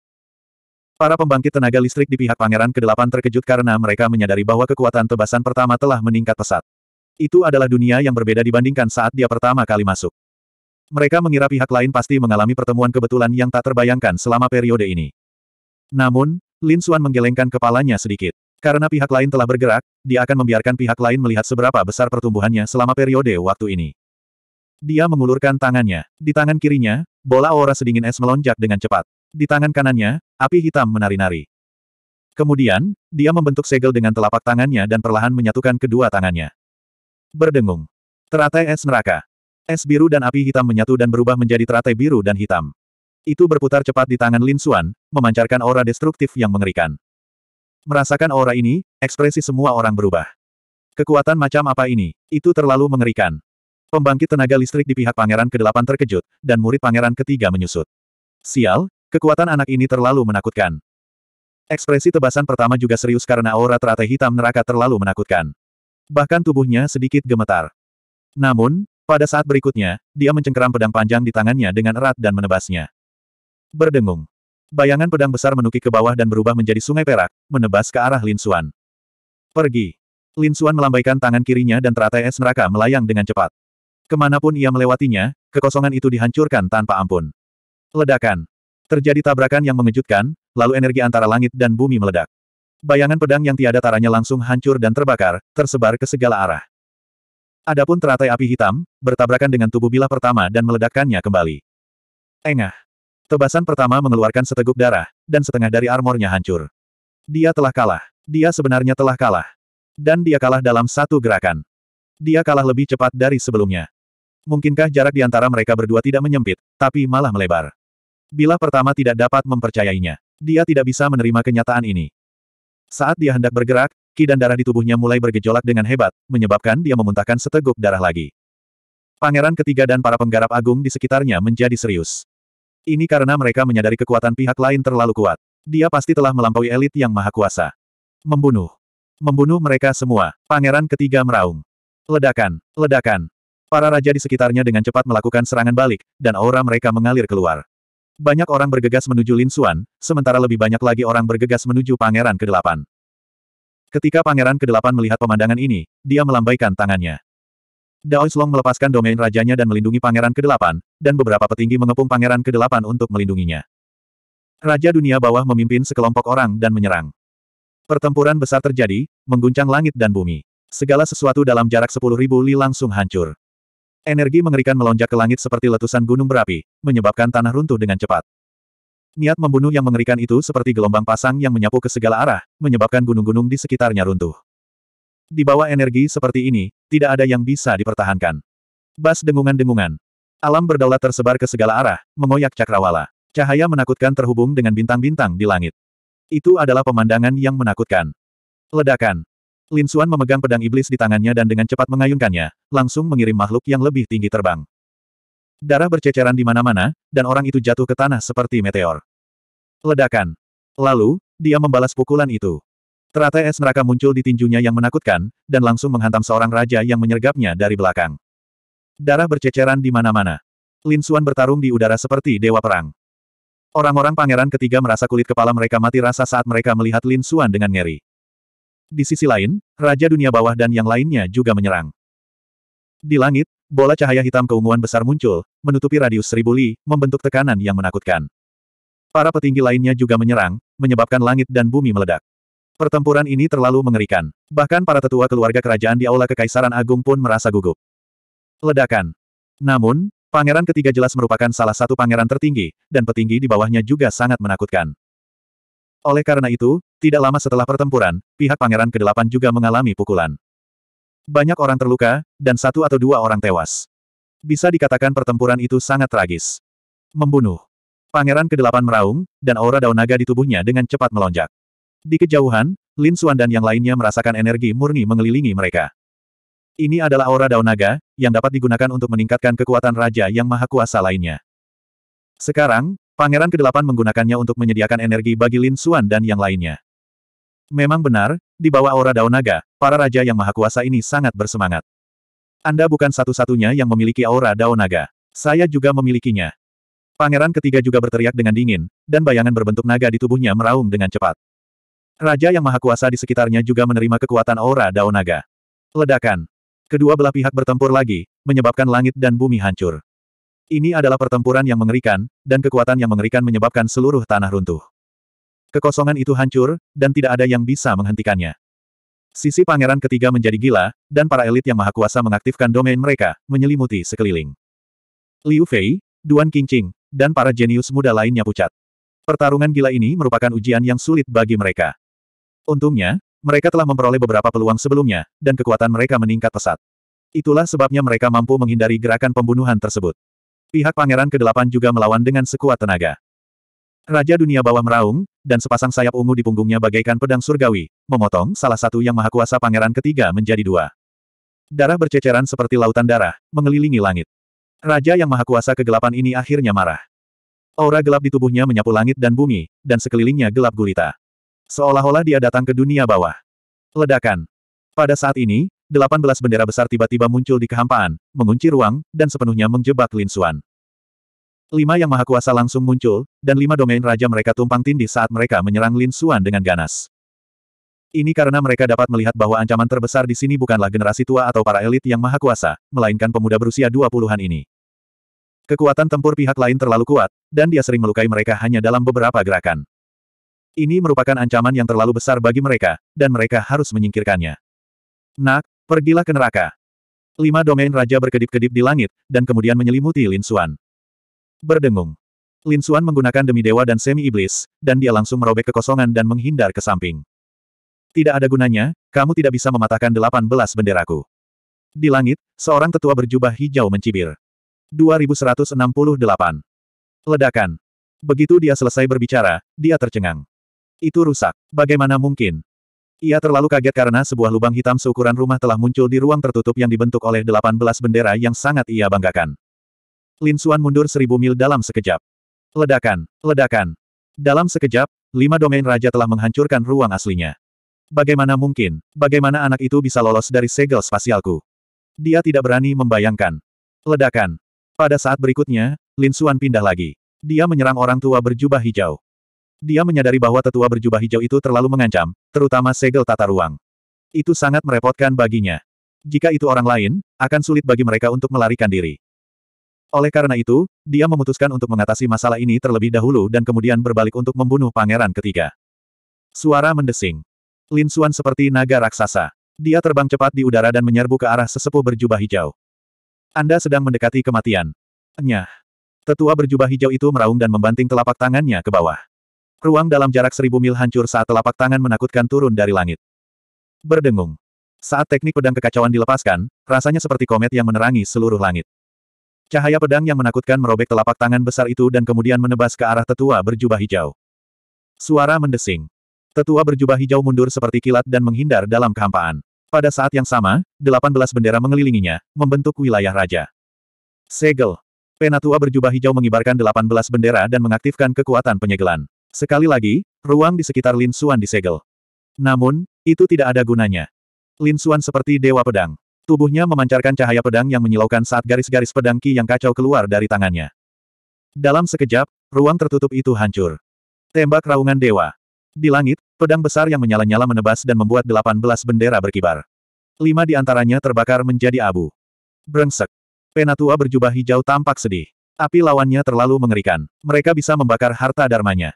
Para pembangkit tenaga listrik di pihak Pangeran ke-8 terkejut karena mereka menyadari bahwa kekuatan tebasan pertama telah meningkat pesat. Itu adalah dunia yang berbeda dibandingkan saat dia pertama kali masuk. Mereka mengira pihak lain pasti mengalami pertemuan kebetulan yang tak terbayangkan selama periode ini. Namun, Lin Xuan menggelengkan kepalanya sedikit. Karena pihak lain telah bergerak, dia akan membiarkan pihak lain melihat seberapa besar pertumbuhannya selama periode waktu ini. Dia mengulurkan tangannya. Di tangan kirinya, bola aura sedingin es melonjak dengan cepat. Di tangan kanannya, api hitam menari-nari. Kemudian, dia membentuk segel dengan telapak tangannya dan perlahan menyatukan kedua tangannya. Berdengung. Teratai es neraka. Es biru dan api hitam menyatu dan berubah menjadi teratai biru dan hitam. Itu berputar cepat di tangan Lin Xuan, memancarkan aura destruktif yang mengerikan. Merasakan aura ini, ekspresi semua orang berubah. Kekuatan macam apa ini? Itu terlalu mengerikan. Pembangkit tenaga listrik di pihak pangeran ke-8 terkejut, dan murid pangeran ketiga menyusut. Sial, kekuatan anak ini terlalu menakutkan. Ekspresi tebasan pertama juga serius karena aura teratai hitam neraka terlalu menakutkan. Bahkan tubuhnya sedikit gemetar. Namun, pada saat berikutnya, dia mencengkeram pedang panjang di tangannya dengan erat dan menebasnya. Berdengung. Bayangan pedang besar menukik ke bawah dan berubah menjadi sungai perak, menebas ke arah Lin Xuan. Pergi. Lin Xuan melambaikan tangan kirinya dan teratai es neraka melayang dengan cepat. Kemanapun ia melewatinya, kekosongan itu dihancurkan tanpa ampun. Ledakan. Terjadi tabrakan yang mengejutkan, lalu energi antara langit dan bumi meledak. Bayangan pedang yang tiada taranya langsung hancur dan terbakar, tersebar ke segala arah. Adapun teratai api hitam, bertabrakan dengan tubuh bilah pertama dan meledakkannya kembali. Engah. Tebasan pertama mengeluarkan seteguk darah, dan setengah dari armornya hancur. Dia telah kalah. Dia sebenarnya telah kalah. Dan dia kalah dalam satu gerakan. Dia kalah lebih cepat dari sebelumnya. Mungkinkah jarak di antara mereka berdua tidak menyempit, tapi malah melebar? Bila pertama tidak dapat mempercayainya, dia tidak bisa menerima kenyataan ini. Saat dia hendak bergerak, ki dan darah di tubuhnya mulai bergejolak dengan hebat, menyebabkan dia memuntahkan seteguk darah lagi. Pangeran ketiga dan para penggarap agung di sekitarnya menjadi serius. Ini karena mereka menyadari kekuatan pihak lain terlalu kuat. Dia pasti telah melampaui elit yang maha kuasa. Membunuh. Membunuh mereka semua. Pangeran ketiga meraung. Ledakan. Ledakan. Para raja di sekitarnya dengan cepat melakukan serangan balik, dan aura mereka mengalir keluar. Banyak orang bergegas menuju Lin Xuan, sementara lebih banyak lagi orang bergegas menuju Pangeran Kedelapan. Ketika Pangeran Kedelapan melihat pemandangan ini, dia melambaikan tangannya. Dao Long melepaskan domain rajanya dan melindungi Pangeran Kedelapan, dan beberapa petinggi mengepung Pangeran Kedelapan untuk melindunginya. Raja dunia bawah memimpin sekelompok orang dan menyerang. Pertempuran besar terjadi, mengguncang langit dan bumi. Segala sesuatu dalam jarak 10.000 li langsung hancur. Energi mengerikan melonjak ke langit seperti letusan gunung berapi, menyebabkan tanah runtuh dengan cepat. Niat membunuh yang mengerikan itu seperti gelombang pasang yang menyapu ke segala arah, menyebabkan gunung-gunung di sekitarnya runtuh. Di bawah energi seperti ini, tidak ada yang bisa dipertahankan. Bas dengungan-dengungan. Alam berdaulat tersebar ke segala arah, mengoyak cakrawala. Cahaya menakutkan terhubung dengan bintang-bintang di langit. Itu adalah pemandangan yang menakutkan. Ledakan. Lin Xuan memegang pedang iblis di tangannya dan dengan cepat mengayunkannya, langsung mengirim makhluk yang lebih tinggi terbang. Darah berceceran di mana-mana, dan orang itu jatuh ke tanah seperti meteor. Ledakan. Lalu, dia membalas pukulan itu. Teratai es neraka muncul di tinjunya yang menakutkan, dan langsung menghantam seorang raja yang menyergapnya dari belakang. Darah berceceran di mana-mana. Lin Xuan bertarung di udara seperti dewa perang. Orang-orang pangeran ketiga merasa kulit kepala mereka mati rasa saat mereka melihat Lin Xuan dengan ngeri. Di sisi lain, Raja Dunia Bawah dan yang lainnya juga menyerang. Di langit, bola cahaya hitam keunguan besar muncul, menutupi radius seribu li, membentuk tekanan yang menakutkan. Para petinggi lainnya juga menyerang, menyebabkan langit dan bumi meledak. Pertempuran ini terlalu mengerikan. Bahkan para tetua keluarga kerajaan di Aula Kekaisaran Agung pun merasa gugup. Ledakan. Namun, pangeran ketiga jelas merupakan salah satu pangeran tertinggi, dan petinggi di bawahnya juga sangat menakutkan. Oleh karena itu, tidak lama setelah pertempuran, pihak pangeran ke-8 juga mengalami pukulan. Banyak orang terluka, dan satu atau dua orang tewas. Bisa dikatakan pertempuran itu sangat tragis. Membunuh. Pangeran Kedelapan meraung, dan aura daun naga di tubuhnya dengan cepat melonjak. Di kejauhan, Lin Xuan dan yang lainnya merasakan energi murni mengelilingi mereka. Ini adalah aura daun naga, yang dapat digunakan untuk meningkatkan kekuatan Raja Yang Maha Kuasa lainnya. Sekarang, Pangeran Kedelapan menggunakannya untuk menyediakan energi bagi Lin Xuan dan yang lainnya. Memang benar, di bawah aura daun naga, para raja yang maha kuasa ini sangat bersemangat. Anda bukan satu-satunya yang memiliki aura daun naga. Saya juga memilikinya. Pangeran ketiga juga berteriak dengan dingin, dan bayangan berbentuk naga di tubuhnya meraung dengan cepat. Raja yang maha kuasa di sekitarnya juga menerima kekuatan aura daun naga. Ledakan. Kedua belah pihak bertempur lagi, menyebabkan langit dan bumi hancur. Ini adalah pertempuran yang mengerikan, dan kekuatan yang mengerikan menyebabkan seluruh tanah runtuh. Kekosongan itu hancur, dan tidak ada yang bisa menghentikannya. Sisi pangeran ketiga menjadi gila, dan para elit yang maha kuasa mengaktifkan domain mereka, menyelimuti sekeliling. Liu Fei, Duan Qingqing, dan para jenius muda lainnya pucat. Pertarungan gila ini merupakan ujian yang sulit bagi mereka. Untungnya, mereka telah memperoleh beberapa peluang sebelumnya, dan kekuatan mereka meningkat pesat. Itulah sebabnya mereka mampu menghindari gerakan pembunuhan tersebut. Pihak pangeran ke-8 juga melawan dengan sekuat tenaga. Raja dunia bawah meraung, dan sepasang sayap ungu di punggungnya bagaikan pedang surgawi, memotong salah satu yang maha kuasa pangeran ketiga menjadi dua. Darah berceceran seperti lautan darah, mengelilingi langit. Raja yang maha kuasa kegelapan ini akhirnya marah. Aura gelap di tubuhnya menyapu langit dan bumi, dan sekelilingnya gelap gulita. Seolah-olah dia datang ke dunia bawah. Ledakan. Pada saat ini, 18 bendera besar tiba-tiba muncul di kehampaan, mengunci ruang, dan sepenuhnya menjebak Lin Suan. Lima yang maha kuasa langsung muncul, dan lima domain raja mereka tumpang tindih saat mereka menyerang Lin Xuan dengan ganas. Ini karena mereka dapat melihat bahwa ancaman terbesar di sini bukanlah generasi tua atau para elit yang maha kuasa, melainkan pemuda berusia dua puluhan ini. Kekuatan tempur pihak lain terlalu kuat, dan dia sering melukai mereka hanya dalam beberapa gerakan. Ini merupakan ancaman yang terlalu besar bagi mereka, dan mereka harus menyingkirkannya. Nak, pergilah ke neraka. Lima domain raja berkedip-kedip di langit, dan kemudian menyelimuti Lin Xuan berdengung. Lin Xuan menggunakan demi dewa dan semi iblis, dan dia langsung merobek kekosongan dan menghindar ke samping. Tidak ada gunanya, kamu tidak bisa mematahkan delapan belas benderaku. Di langit, seorang tetua berjubah hijau mencibir. 2168. Ledakan. Begitu dia selesai berbicara, dia tercengang. Itu rusak. Bagaimana mungkin? Ia terlalu kaget karena sebuah lubang hitam seukuran rumah telah muncul di ruang tertutup yang dibentuk oleh delapan belas bendera yang sangat ia banggakan. Lin Xuan mundur seribu mil dalam sekejap. Ledakan, ledakan. Dalam sekejap, lima domain raja telah menghancurkan ruang aslinya. Bagaimana mungkin, bagaimana anak itu bisa lolos dari segel spasialku? Dia tidak berani membayangkan. Ledakan. Pada saat berikutnya, Lin Xuan pindah lagi. Dia menyerang orang tua berjubah hijau. Dia menyadari bahwa tetua berjubah hijau itu terlalu mengancam, terutama segel tata ruang. Itu sangat merepotkan baginya. Jika itu orang lain, akan sulit bagi mereka untuk melarikan diri. Oleh karena itu, dia memutuskan untuk mengatasi masalah ini terlebih dahulu dan kemudian berbalik untuk membunuh pangeran ketiga. Suara mendesing. Lin Xuan seperti naga raksasa. Dia terbang cepat di udara dan menyerbu ke arah sesepuh berjubah hijau. Anda sedang mendekati kematian. Nyah. Tetua berjubah hijau itu meraung dan membanting telapak tangannya ke bawah. Ruang dalam jarak seribu mil hancur saat telapak tangan menakutkan turun dari langit. Berdengung. Saat teknik pedang kekacauan dilepaskan, rasanya seperti komet yang menerangi seluruh langit. Cahaya pedang yang menakutkan merobek telapak tangan besar itu dan kemudian menebas ke arah tetua berjubah hijau. Suara mendesing. Tetua berjubah hijau mundur seperti kilat dan menghindar dalam kehampaan. Pada saat yang sama, 18 bendera mengelilinginya, membentuk wilayah raja. Segel. Penatua berjubah hijau mengibarkan 18 bendera dan mengaktifkan kekuatan penyegelan. Sekali lagi, ruang di sekitar Lin Xuan disegel. Namun, itu tidak ada gunanya. Lin Xuan seperti dewa pedang. Tubuhnya memancarkan cahaya pedang yang menyilaukan saat garis-garis pedang Ki yang kacau keluar dari tangannya. Dalam sekejap, ruang tertutup itu hancur. Tembak raungan dewa. Di langit, pedang besar yang menyala-nyala menebas dan membuat delapan belas bendera berkibar. Lima di antaranya terbakar menjadi abu. Brengsek. Penatua berjubah hijau tampak sedih. Api lawannya terlalu mengerikan. Mereka bisa membakar harta darmanya.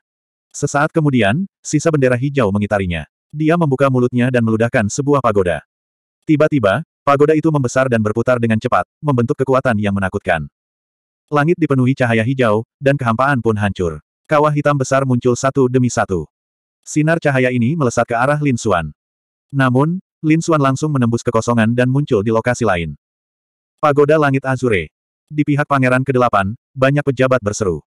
Sesaat kemudian, sisa bendera hijau mengitarinya. Dia membuka mulutnya dan meludahkan sebuah pagoda. Tiba-tiba, Pagoda itu membesar dan berputar dengan cepat, membentuk kekuatan yang menakutkan. Langit dipenuhi cahaya hijau, dan kehampaan pun hancur. Kawah hitam besar muncul satu demi satu. Sinar cahaya ini melesat ke arah Lin Xuan. Namun, Lin Xuan langsung menembus kekosongan dan muncul di lokasi lain. Pagoda Langit Azure. Di pihak Pangeran ke-8, banyak pejabat berseru.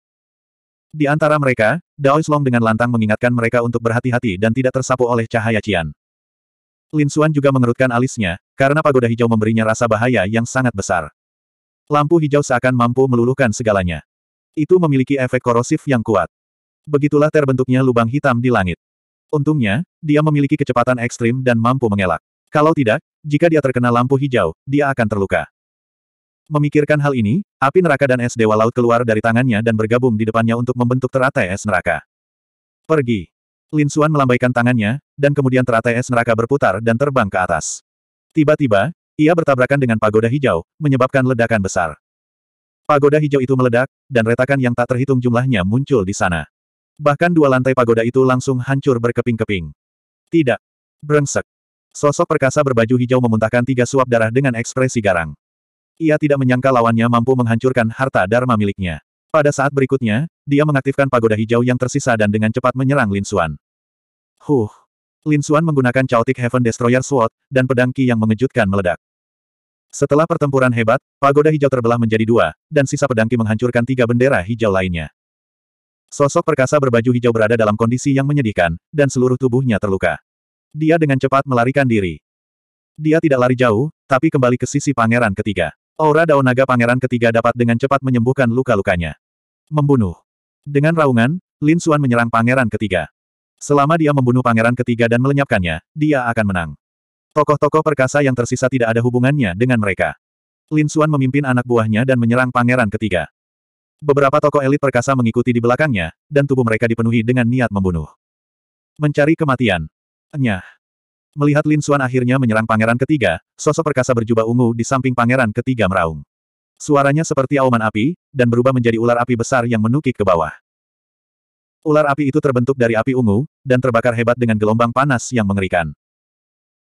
Di antara mereka, Daois Long dengan lantang mengingatkan mereka untuk berhati-hati dan tidak tersapu oleh cahaya Cian. Lin Xuan juga mengerutkan alisnya, karena pagoda hijau memberinya rasa bahaya yang sangat besar. Lampu hijau seakan mampu meluluhkan segalanya. Itu memiliki efek korosif yang kuat. Begitulah terbentuknya lubang hitam di langit. Untungnya, dia memiliki kecepatan ekstrim dan mampu mengelak. Kalau tidak, jika dia terkena lampu hijau, dia akan terluka. Memikirkan hal ini, api neraka dan es dewa laut keluar dari tangannya dan bergabung di depannya untuk membentuk teratai es neraka. Pergi. Lin Xuan melambaikan tangannya, dan kemudian teratai es neraka berputar dan terbang ke atas. Tiba-tiba, ia bertabrakan dengan pagoda hijau, menyebabkan ledakan besar. Pagoda hijau itu meledak, dan retakan yang tak terhitung jumlahnya muncul di sana. Bahkan dua lantai pagoda itu langsung hancur berkeping-keping. Tidak. Brengsek. Sosok perkasa berbaju hijau memuntahkan tiga suap darah dengan ekspresi garang. Ia tidak menyangka lawannya mampu menghancurkan harta Dharma miliknya. Pada saat berikutnya, dia mengaktifkan pagoda hijau yang tersisa dan dengan cepat menyerang Lin Suan. Huh. Lin Xuan menggunakan Chaotic Heaven Destroyer Sword, dan pedang Qi yang mengejutkan meledak. Setelah pertempuran hebat, pagoda hijau terbelah menjadi dua, dan sisa pedang Qi menghancurkan tiga bendera hijau lainnya. Sosok perkasa berbaju hijau berada dalam kondisi yang menyedihkan, dan seluruh tubuhnya terluka. Dia dengan cepat melarikan diri. Dia tidak lari jauh, tapi kembali ke sisi pangeran ketiga. Aura daun naga pangeran ketiga dapat dengan cepat menyembuhkan luka-lukanya. Membunuh. Dengan raungan, Lin Xuan menyerang pangeran ketiga. Selama dia membunuh pangeran ketiga dan melenyapkannya, dia akan menang. Tokoh-tokoh perkasa yang tersisa tidak ada hubungannya dengan mereka. Lin Xuan memimpin anak buahnya dan menyerang pangeran ketiga. Beberapa tokoh elit perkasa mengikuti di belakangnya, dan tubuh mereka dipenuhi dengan niat membunuh. Mencari kematian. Nyah. Melihat Lin Xuan akhirnya menyerang pangeran ketiga, sosok perkasa berjubah ungu di samping pangeran ketiga meraung. Suaranya seperti auman api, dan berubah menjadi ular api besar yang menukik ke bawah. Ular api itu terbentuk dari api ungu, dan terbakar hebat dengan gelombang panas yang mengerikan.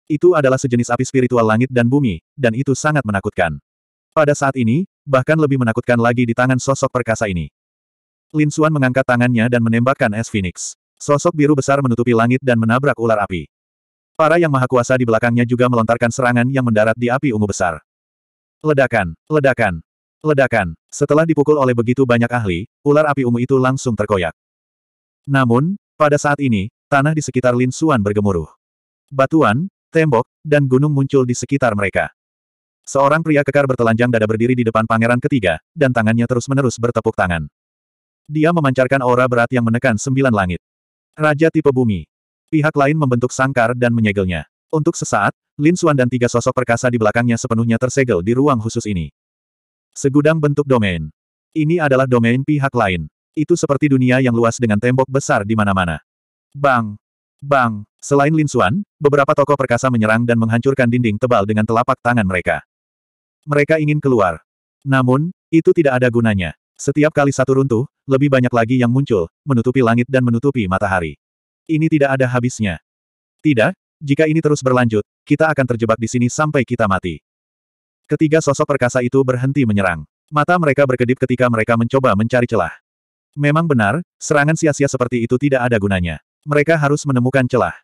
Itu adalah sejenis api spiritual langit dan bumi, dan itu sangat menakutkan. Pada saat ini, bahkan lebih menakutkan lagi di tangan sosok perkasa ini. Lin Xuan mengangkat tangannya dan menembakkan es Phoenix. Sosok biru besar menutupi langit dan menabrak ular api. Para yang maha kuasa di belakangnya juga melontarkan serangan yang mendarat di api ungu besar. Ledakan, ledakan, ledakan. Setelah dipukul oleh begitu banyak ahli, ular api ungu itu langsung terkoyak. Namun, pada saat ini, tanah di sekitar Lin Suan bergemuruh. Batuan, tembok, dan gunung muncul di sekitar mereka. Seorang pria kekar bertelanjang dada berdiri di depan pangeran ketiga, dan tangannya terus-menerus bertepuk tangan. Dia memancarkan aura berat yang menekan sembilan langit. Raja tipe bumi. Pihak lain membentuk sangkar dan menyegelnya. Untuk sesaat, Lin Suan dan tiga sosok perkasa di belakangnya sepenuhnya tersegel di ruang khusus ini. Segudang bentuk domain. Ini adalah domain pihak lain. Itu seperti dunia yang luas dengan tembok besar di mana-mana. Bang! Bang! Selain Lin Xuan, beberapa tokoh perkasa menyerang dan menghancurkan dinding tebal dengan telapak tangan mereka. Mereka ingin keluar. Namun, itu tidak ada gunanya. Setiap kali satu runtuh, lebih banyak lagi yang muncul, menutupi langit dan menutupi matahari. Ini tidak ada habisnya. Tidak, jika ini terus berlanjut, kita akan terjebak di sini sampai kita mati. Ketiga sosok perkasa itu berhenti menyerang. Mata mereka berkedip ketika mereka mencoba mencari celah. Memang benar, serangan sia-sia seperti itu tidak ada gunanya. Mereka harus menemukan celah.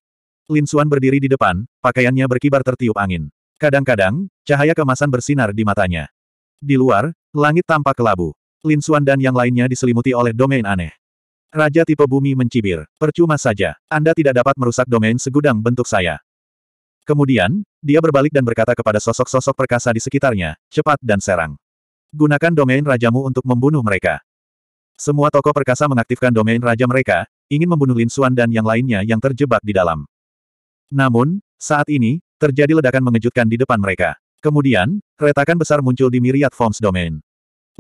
Lin Xuan berdiri di depan, pakaiannya berkibar tertiup angin. Kadang-kadang, cahaya kemasan bersinar di matanya. Di luar, langit tampak kelabu. Lin Xuan dan yang lainnya diselimuti oleh domain aneh. Raja tipe bumi mencibir, percuma saja, Anda tidak dapat merusak domain segudang bentuk saya. Kemudian, dia berbalik dan berkata kepada sosok-sosok perkasa di sekitarnya, cepat dan serang. Gunakan domain rajamu untuk membunuh mereka. Semua tokoh perkasa mengaktifkan domain raja mereka, ingin membunuh Lin Xuan dan yang lainnya yang terjebak di dalam. Namun, saat ini, terjadi ledakan mengejutkan di depan mereka. Kemudian, retakan besar muncul di Myriad Forms Domain.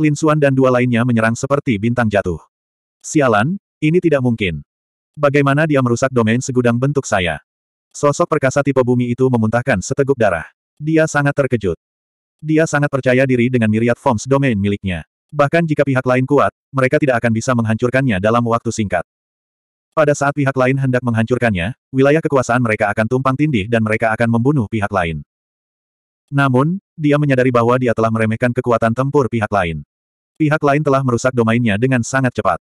Lin Xuan dan dua lainnya menyerang seperti bintang jatuh. Sialan, ini tidak mungkin. Bagaimana dia merusak domain segudang bentuk saya? Sosok perkasa tipe bumi itu memuntahkan seteguk darah. Dia sangat terkejut. Dia sangat percaya diri dengan Myriad Forms Domain miliknya. Bahkan jika pihak lain kuat, mereka tidak akan bisa menghancurkannya dalam waktu singkat. Pada saat pihak lain hendak menghancurkannya, wilayah kekuasaan mereka akan tumpang tindih dan mereka akan membunuh pihak lain. Namun, dia menyadari bahwa dia telah meremehkan kekuatan tempur pihak lain. Pihak lain telah merusak domainnya dengan sangat cepat.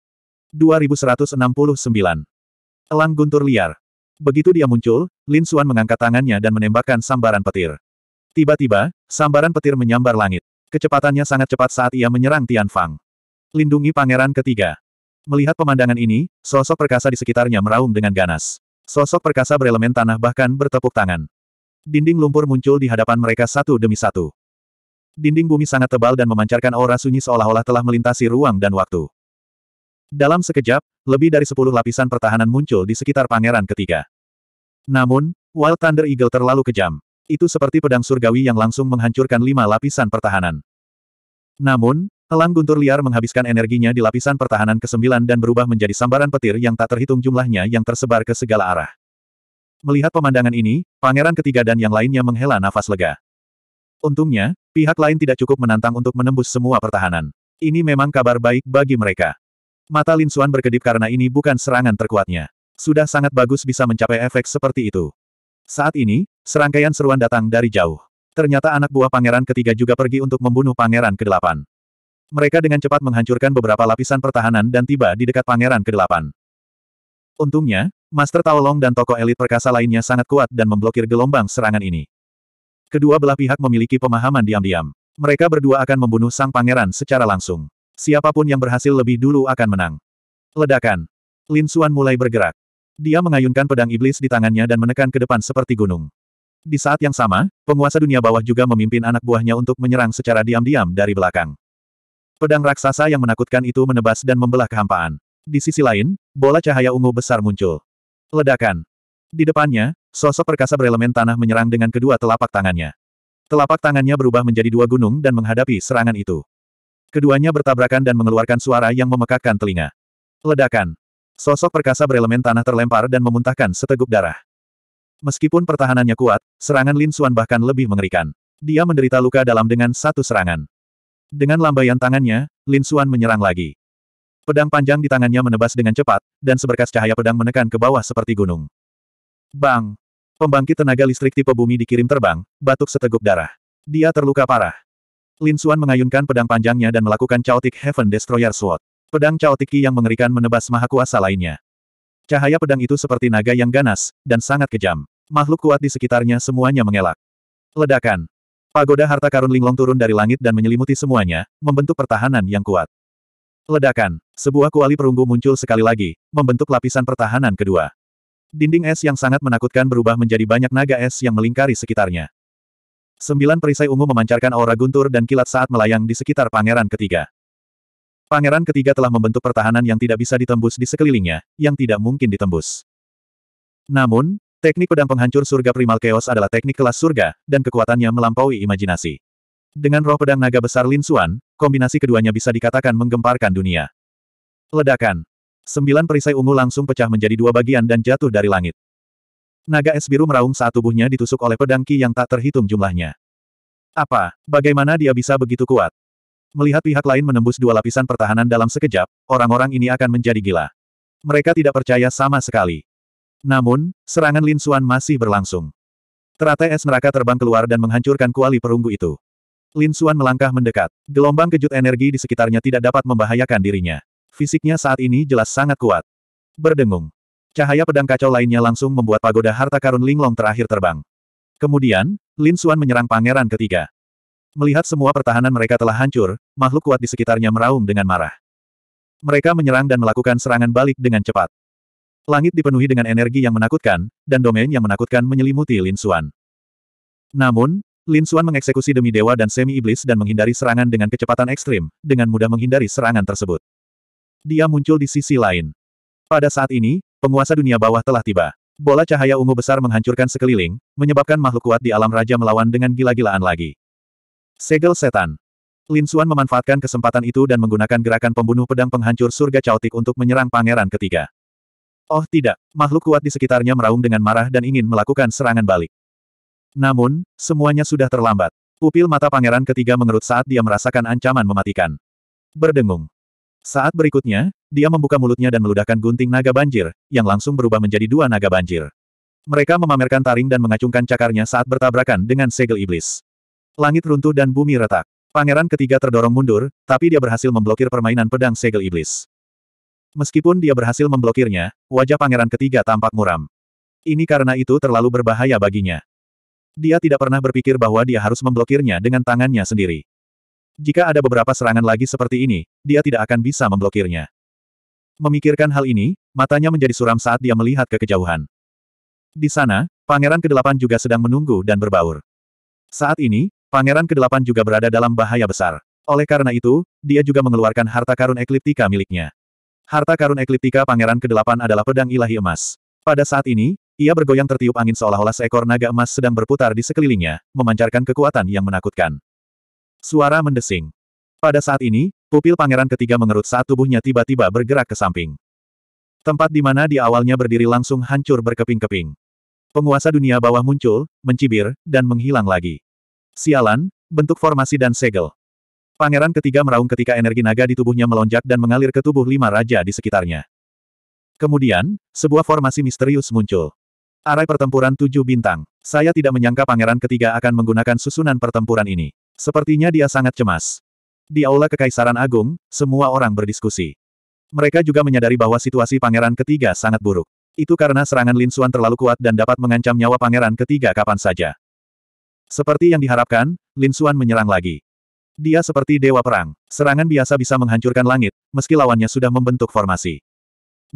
2169. Elang guntur liar. Begitu dia muncul, Lin Suan mengangkat tangannya dan menembakkan sambaran petir. Tiba-tiba, sambaran petir menyambar langit. Kecepatannya sangat cepat saat ia menyerang Tian Fang. Lindungi pangeran ketiga. Melihat pemandangan ini, sosok perkasa di sekitarnya meraung dengan ganas. Sosok perkasa berelemen tanah bahkan bertepuk tangan. Dinding lumpur muncul di hadapan mereka satu demi satu. Dinding bumi sangat tebal dan memancarkan aura sunyi seolah-olah telah melintasi ruang dan waktu. Dalam sekejap, lebih dari sepuluh lapisan pertahanan muncul di sekitar pangeran ketiga. Namun, Wild Thunder Eagle terlalu kejam. Itu seperti pedang surgawi yang langsung menghancurkan lima lapisan pertahanan. Namun, elang guntur liar menghabiskan energinya di lapisan pertahanan ke-9 dan berubah menjadi sambaran petir yang tak terhitung jumlahnya yang tersebar ke segala arah. Melihat pemandangan ini, pangeran ketiga dan yang lainnya menghela nafas lega. Untungnya, pihak lain tidak cukup menantang untuk menembus semua pertahanan. Ini memang kabar baik bagi mereka. Mata Lin Xuan berkedip karena ini bukan serangan terkuatnya. Sudah sangat bagus bisa mencapai efek seperti itu. Saat ini, serangkaian seruan datang dari jauh. Ternyata anak buah pangeran ketiga juga pergi untuk membunuh pangeran ke-8. Mereka dengan cepat menghancurkan beberapa lapisan pertahanan dan tiba di dekat pangeran ke-8. Untungnya, Master Tao Long dan tokoh elit perkasa lainnya sangat kuat dan memblokir gelombang serangan ini. Kedua belah pihak memiliki pemahaman diam-diam. Mereka berdua akan membunuh sang pangeran secara langsung. Siapapun yang berhasil lebih dulu akan menang. Ledakan. Lin Xuan mulai bergerak. Dia mengayunkan pedang iblis di tangannya dan menekan ke depan seperti gunung. Di saat yang sama, penguasa dunia bawah juga memimpin anak buahnya untuk menyerang secara diam-diam dari belakang. Pedang raksasa yang menakutkan itu menebas dan membelah kehampaan. Di sisi lain, bola cahaya ungu besar muncul. Ledakan. Di depannya, sosok perkasa berelemen tanah menyerang dengan kedua telapak tangannya. Telapak tangannya berubah menjadi dua gunung dan menghadapi serangan itu. Keduanya bertabrakan dan mengeluarkan suara yang memekakkan telinga. Ledakan. Sosok perkasa berelemen tanah terlempar dan memuntahkan seteguk darah. Meskipun pertahanannya kuat, serangan Lin Suan bahkan lebih mengerikan. Dia menderita luka dalam dengan satu serangan. Dengan lambaian tangannya, Lin Suan menyerang lagi. Pedang panjang di tangannya menebas dengan cepat, dan seberkas cahaya pedang menekan ke bawah seperti gunung. Bang! Pembangkit tenaga listrik tipe bumi dikirim terbang, batuk seteguk darah. Dia terluka parah. Lin Suan mengayunkan pedang panjangnya dan melakukan Chaotic Heaven Destroyer Sword. Pedang Tiki yang mengerikan menebas maha kuasa lainnya. Cahaya pedang itu seperti naga yang ganas, dan sangat kejam. Makhluk kuat di sekitarnya semuanya mengelak. Ledakan. Pagoda harta karun linglong turun dari langit dan menyelimuti semuanya, membentuk pertahanan yang kuat. Ledakan. Sebuah kuali perunggu muncul sekali lagi, membentuk lapisan pertahanan kedua. Dinding es yang sangat menakutkan berubah menjadi banyak naga es yang melingkari sekitarnya. Sembilan perisai ungu memancarkan aura guntur dan kilat saat melayang di sekitar pangeran ketiga. Pangeran ketiga telah membentuk pertahanan yang tidak bisa ditembus di sekelilingnya, yang tidak mungkin ditembus. Namun, teknik pedang penghancur surga primal chaos adalah teknik kelas surga, dan kekuatannya melampaui imajinasi. Dengan roh pedang naga besar Lin Xuan, kombinasi keduanya bisa dikatakan menggemparkan dunia. Ledakan. Sembilan perisai ungu langsung pecah menjadi dua bagian dan jatuh dari langit. Naga es biru meraung saat tubuhnya ditusuk oleh pedang Ki yang tak terhitung jumlahnya. Apa, bagaimana dia bisa begitu kuat? Melihat pihak lain menembus dua lapisan pertahanan dalam sekejap, orang-orang ini akan menjadi gila. Mereka tidak percaya sama sekali. Namun, serangan Lin Xuan masih berlangsung. Teratai es neraka terbang keluar dan menghancurkan kuali perunggu itu. Lin Xuan melangkah mendekat. Gelombang kejut energi di sekitarnya tidak dapat membahayakan dirinya. Fisiknya saat ini jelas sangat kuat. Berdengung. Cahaya pedang kacau lainnya langsung membuat pagoda harta karun Linglong terakhir terbang. Kemudian, Lin Xuan menyerang pangeran ketiga. Melihat semua pertahanan mereka telah hancur, makhluk kuat di sekitarnya meraung dengan marah. Mereka menyerang dan melakukan serangan balik dengan cepat. Langit dipenuhi dengan energi yang menakutkan, dan domain yang menakutkan menyelimuti Lin Xuan. Namun, Lin Xuan mengeksekusi demi dewa dan semi-iblis dan menghindari serangan dengan kecepatan ekstrim, dengan mudah menghindari serangan tersebut. Dia muncul di sisi lain. Pada saat ini, penguasa dunia bawah telah tiba. Bola cahaya ungu besar menghancurkan sekeliling, menyebabkan makhluk kuat di alam raja melawan dengan gila-gilaan lagi. Segel setan. Lin Xuan memanfaatkan kesempatan itu dan menggunakan gerakan pembunuh pedang penghancur surga caotik untuk menyerang pangeran ketiga. Oh tidak, makhluk kuat di sekitarnya meraung dengan marah dan ingin melakukan serangan balik. Namun, semuanya sudah terlambat. Pupil mata pangeran ketiga mengerut saat dia merasakan ancaman mematikan. Berdengung. Saat berikutnya, dia membuka mulutnya dan meludahkan gunting naga banjir, yang langsung berubah menjadi dua naga banjir. Mereka memamerkan taring dan mengacungkan cakarnya saat bertabrakan dengan segel iblis. Langit runtuh dan bumi retak. Pangeran ketiga terdorong mundur, tapi dia berhasil memblokir permainan pedang segel iblis. Meskipun dia berhasil memblokirnya, wajah pangeran ketiga tampak muram. Ini karena itu terlalu berbahaya baginya. Dia tidak pernah berpikir bahwa dia harus memblokirnya dengan tangannya sendiri. Jika ada beberapa serangan lagi seperti ini, dia tidak akan bisa memblokirnya. Memikirkan hal ini, matanya menjadi suram saat dia melihat ke kejauhan. Di sana, pangeran kedelapan juga sedang menunggu dan berbaur. Saat ini, Pangeran ke-8 juga berada dalam bahaya besar. Oleh karena itu, dia juga mengeluarkan harta karun ekliptika miliknya. Harta karun ekliptika Pangeran ke-8 adalah pedang ilahi emas. Pada saat ini, ia bergoyang tertiup angin seolah-olah seekor naga emas sedang berputar di sekelilingnya, memancarkan kekuatan yang menakutkan. Suara mendesing. Pada saat ini, pupil Pangeran ketiga mengerut saat tubuhnya tiba-tiba bergerak ke samping. Tempat di mana di awalnya berdiri langsung hancur berkeping-keping. Penguasa dunia bawah muncul, mencibir, dan menghilang lagi. Sialan, bentuk formasi dan segel. Pangeran ketiga meraung ketika energi naga di tubuhnya melonjak dan mengalir ke tubuh lima raja di sekitarnya. Kemudian, sebuah formasi misterius muncul. Arai pertempuran tujuh bintang. Saya tidak menyangka pangeran ketiga akan menggunakan susunan pertempuran ini. Sepertinya dia sangat cemas. Di aula Kekaisaran Agung, semua orang berdiskusi. Mereka juga menyadari bahwa situasi pangeran ketiga sangat buruk. Itu karena serangan Lin Xuan terlalu kuat dan dapat mengancam nyawa pangeran ketiga kapan saja. Seperti yang diharapkan, Lin Xuan menyerang lagi. Dia seperti dewa perang. Serangan biasa bisa menghancurkan langit, meski lawannya sudah membentuk formasi.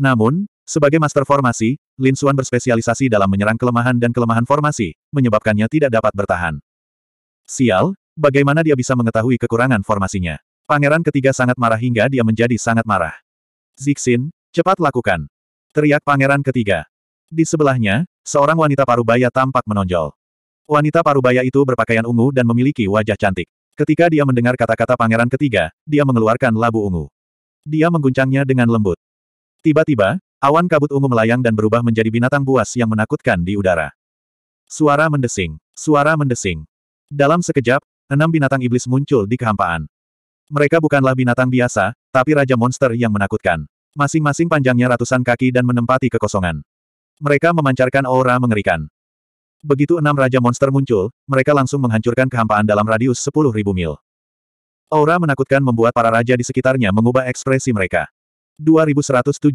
Namun, sebagai master formasi, Lin Xuan berspesialisasi dalam menyerang kelemahan dan kelemahan formasi, menyebabkannya tidak dapat bertahan. Sial, bagaimana dia bisa mengetahui kekurangan formasinya? Pangeran ketiga sangat marah hingga dia menjadi sangat marah. Zixin, cepat lakukan. Teriak pangeran ketiga. Di sebelahnya, seorang wanita parubaya tampak menonjol. Wanita parubaya itu berpakaian ungu dan memiliki wajah cantik. Ketika dia mendengar kata-kata pangeran ketiga, dia mengeluarkan labu ungu. Dia mengguncangnya dengan lembut. Tiba-tiba, awan kabut ungu melayang dan berubah menjadi binatang buas yang menakutkan di udara. Suara mendesing. Suara mendesing. Dalam sekejap, enam binatang iblis muncul di kehampaan. Mereka bukanlah binatang biasa, tapi raja monster yang menakutkan. Masing-masing panjangnya ratusan kaki dan menempati kekosongan. Mereka memancarkan aura mengerikan. Begitu enam Raja Monster muncul, mereka langsung menghancurkan kehampaan dalam radius sepuluh ribu mil. Aura menakutkan membuat para raja di sekitarnya mengubah ekspresi mereka. 2170.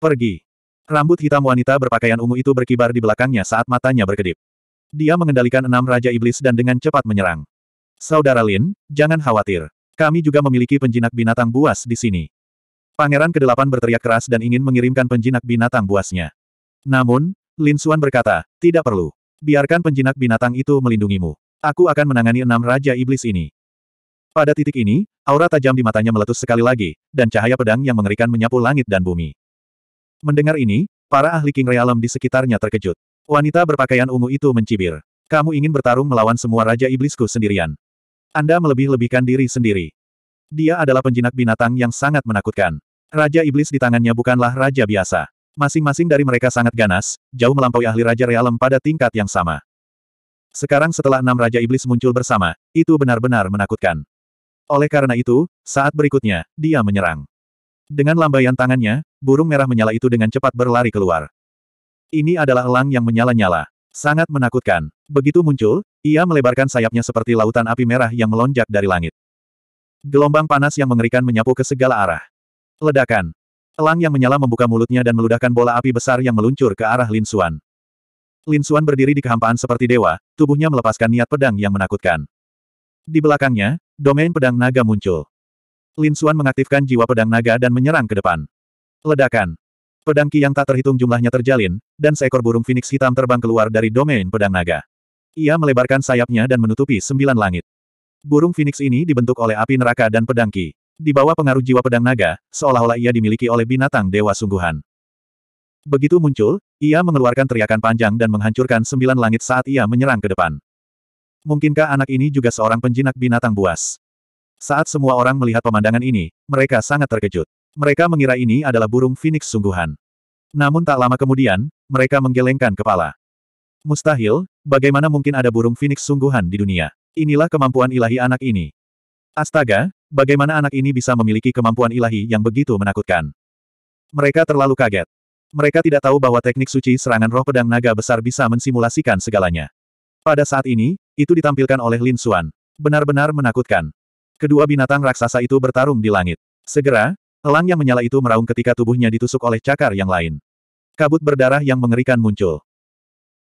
Pergi. Rambut hitam wanita berpakaian ungu itu berkibar di belakangnya saat matanya berkedip. Dia mengendalikan enam Raja Iblis dan dengan cepat menyerang. Saudara Lin, jangan khawatir. Kami juga memiliki penjinak binatang buas di sini. Pangeran kedelapan berteriak keras dan ingin mengirimkan penjinak binatang buasnya. Namun, Lin Suan berkata, tidak perlu. Biarkan penjinak binatang itu melindungimu. Aku akan menangani enam Raja Iblis ini. Pada titik ini, aura tajam di matanya meletus sekali lagi, dan cahaya pedang yang mengerikan menyapu langit dan bumi. Mendengar ini, para ahli King Realm di sekitarnya terkejut. Wanita berpakaian ungu itu mencibir. Kamu ingin bertarung melawan semua Raja Iblisku sendirian. Anda melebih-lebihkan diri sendiri. Dia adalah penjinak binatang yang sangat menakutkan. Raja Iblis di tangannya bukanlah raja biasa. Masing-masing dari mereka sangat ganas, jauh melampaui ahli Raja Realem pada tingkat yang sama. Sekarang setelah enam Raja Iblis muncul bersama, itu benar-benar menakutkan. Oleh karena itu, saat berikutnya, dia menyerang. Dengan lambaian tangannya, burung merah menyala itu dengan cepat berlari keluar. Ini adalah elang yang menyala-nyala. Sangat menakutkan. Begitu muncul, ia melebarkan sayapnya seperti lautan api merah yang melonjak dari langit. Gelombang panas yang mengerikan menyapu ke segala arah. Ledakan. Elang yang menyala membuka mulutnya dan meludahkan bola api besar yang meluncur ke arah Lin Xuan. Lin Xuan berdiri di kehampaan seperti dewa, tubuhnya melepaskan niat pedang yang menakutkan. Di belakangnya, domain pedang naga muncul. Lin Xuan mengaktifkan jiwa pedang naga dan menyerang ke depan. Ledakan. Pedang ki yang tak terhitung jumlahnya terjalin, dan seekor burung Phoenix hitam terbang keluar dari domain pedang naga. Ia melebarkan sayapnya dan menutupi sembilan langit. Burung Phoenix ini dibentuk oleh api neraka dan pedang ki. Di bawah pengaruh jiwa pedang naga, seolah-olah ia dimiliki oleh binatang dewa sungguhan. Begitu muncul, ia mengeluarkan teriakan panjang dan menghancurkan sembilan langit saat ia menyerang ke depan. Mungkinkah anak ini juga seorang penjinak binatang buas? Saat semua orang melihat pemandangan ini, mereka sangat terkejut. Mereka mengira ini adalah burung phoenix sungguhan. Namun tak lama kemudian, mereka menggelengkan kepala. Mustahil, bagaimana mungkin ada burung phoenix sungguhan di dunia? Inilah kemampuan ilahi anak ini. Astaga, Bagaimana anak ini bisa memiliki kemampuan ilahi yang begitu menakutkan? Mereka terlalu kaget. Mereka tidak tahu bahwa teknik suci serangan roh pedang naga besar bisa mensimulasikan segalanya. Pada saat ini, itu ditampilkan oleh Lin Xuan. Benar-benar menakutkan. Kedua binatang raksasa itu bertarung di langit. Segera, elang yang menyala itu meraung ketika tubuhnya ditusuk oleh cakar yang lain. Kabut berdarah yang mengerikan muncul.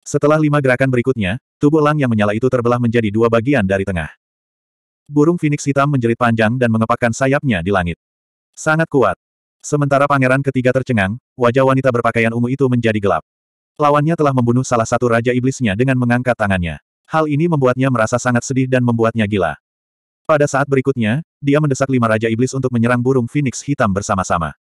Setelah lima gerakan berikutnya, tubuh elang yang menyala itu terbelah menjadi dua bagian dari tengah. Burung Phoenix hitam menjerit panjang dan mengepakkan sayapnya di langit. Sangat kuat. Sementara pangeran ketiga tercengang, wajah wanita berpakaian ungu itu menjadi gelap. Lawannya telah membunuh salah satu raja iblisnya dengan mengangkat tangannya. Hal ini membuatnya merasa sangat sedih dan membuatnya gila. Pada saat berikutnya, dia mendesak lima raja iblis untuk menyerang burung Phoenix hitam bersama-sama.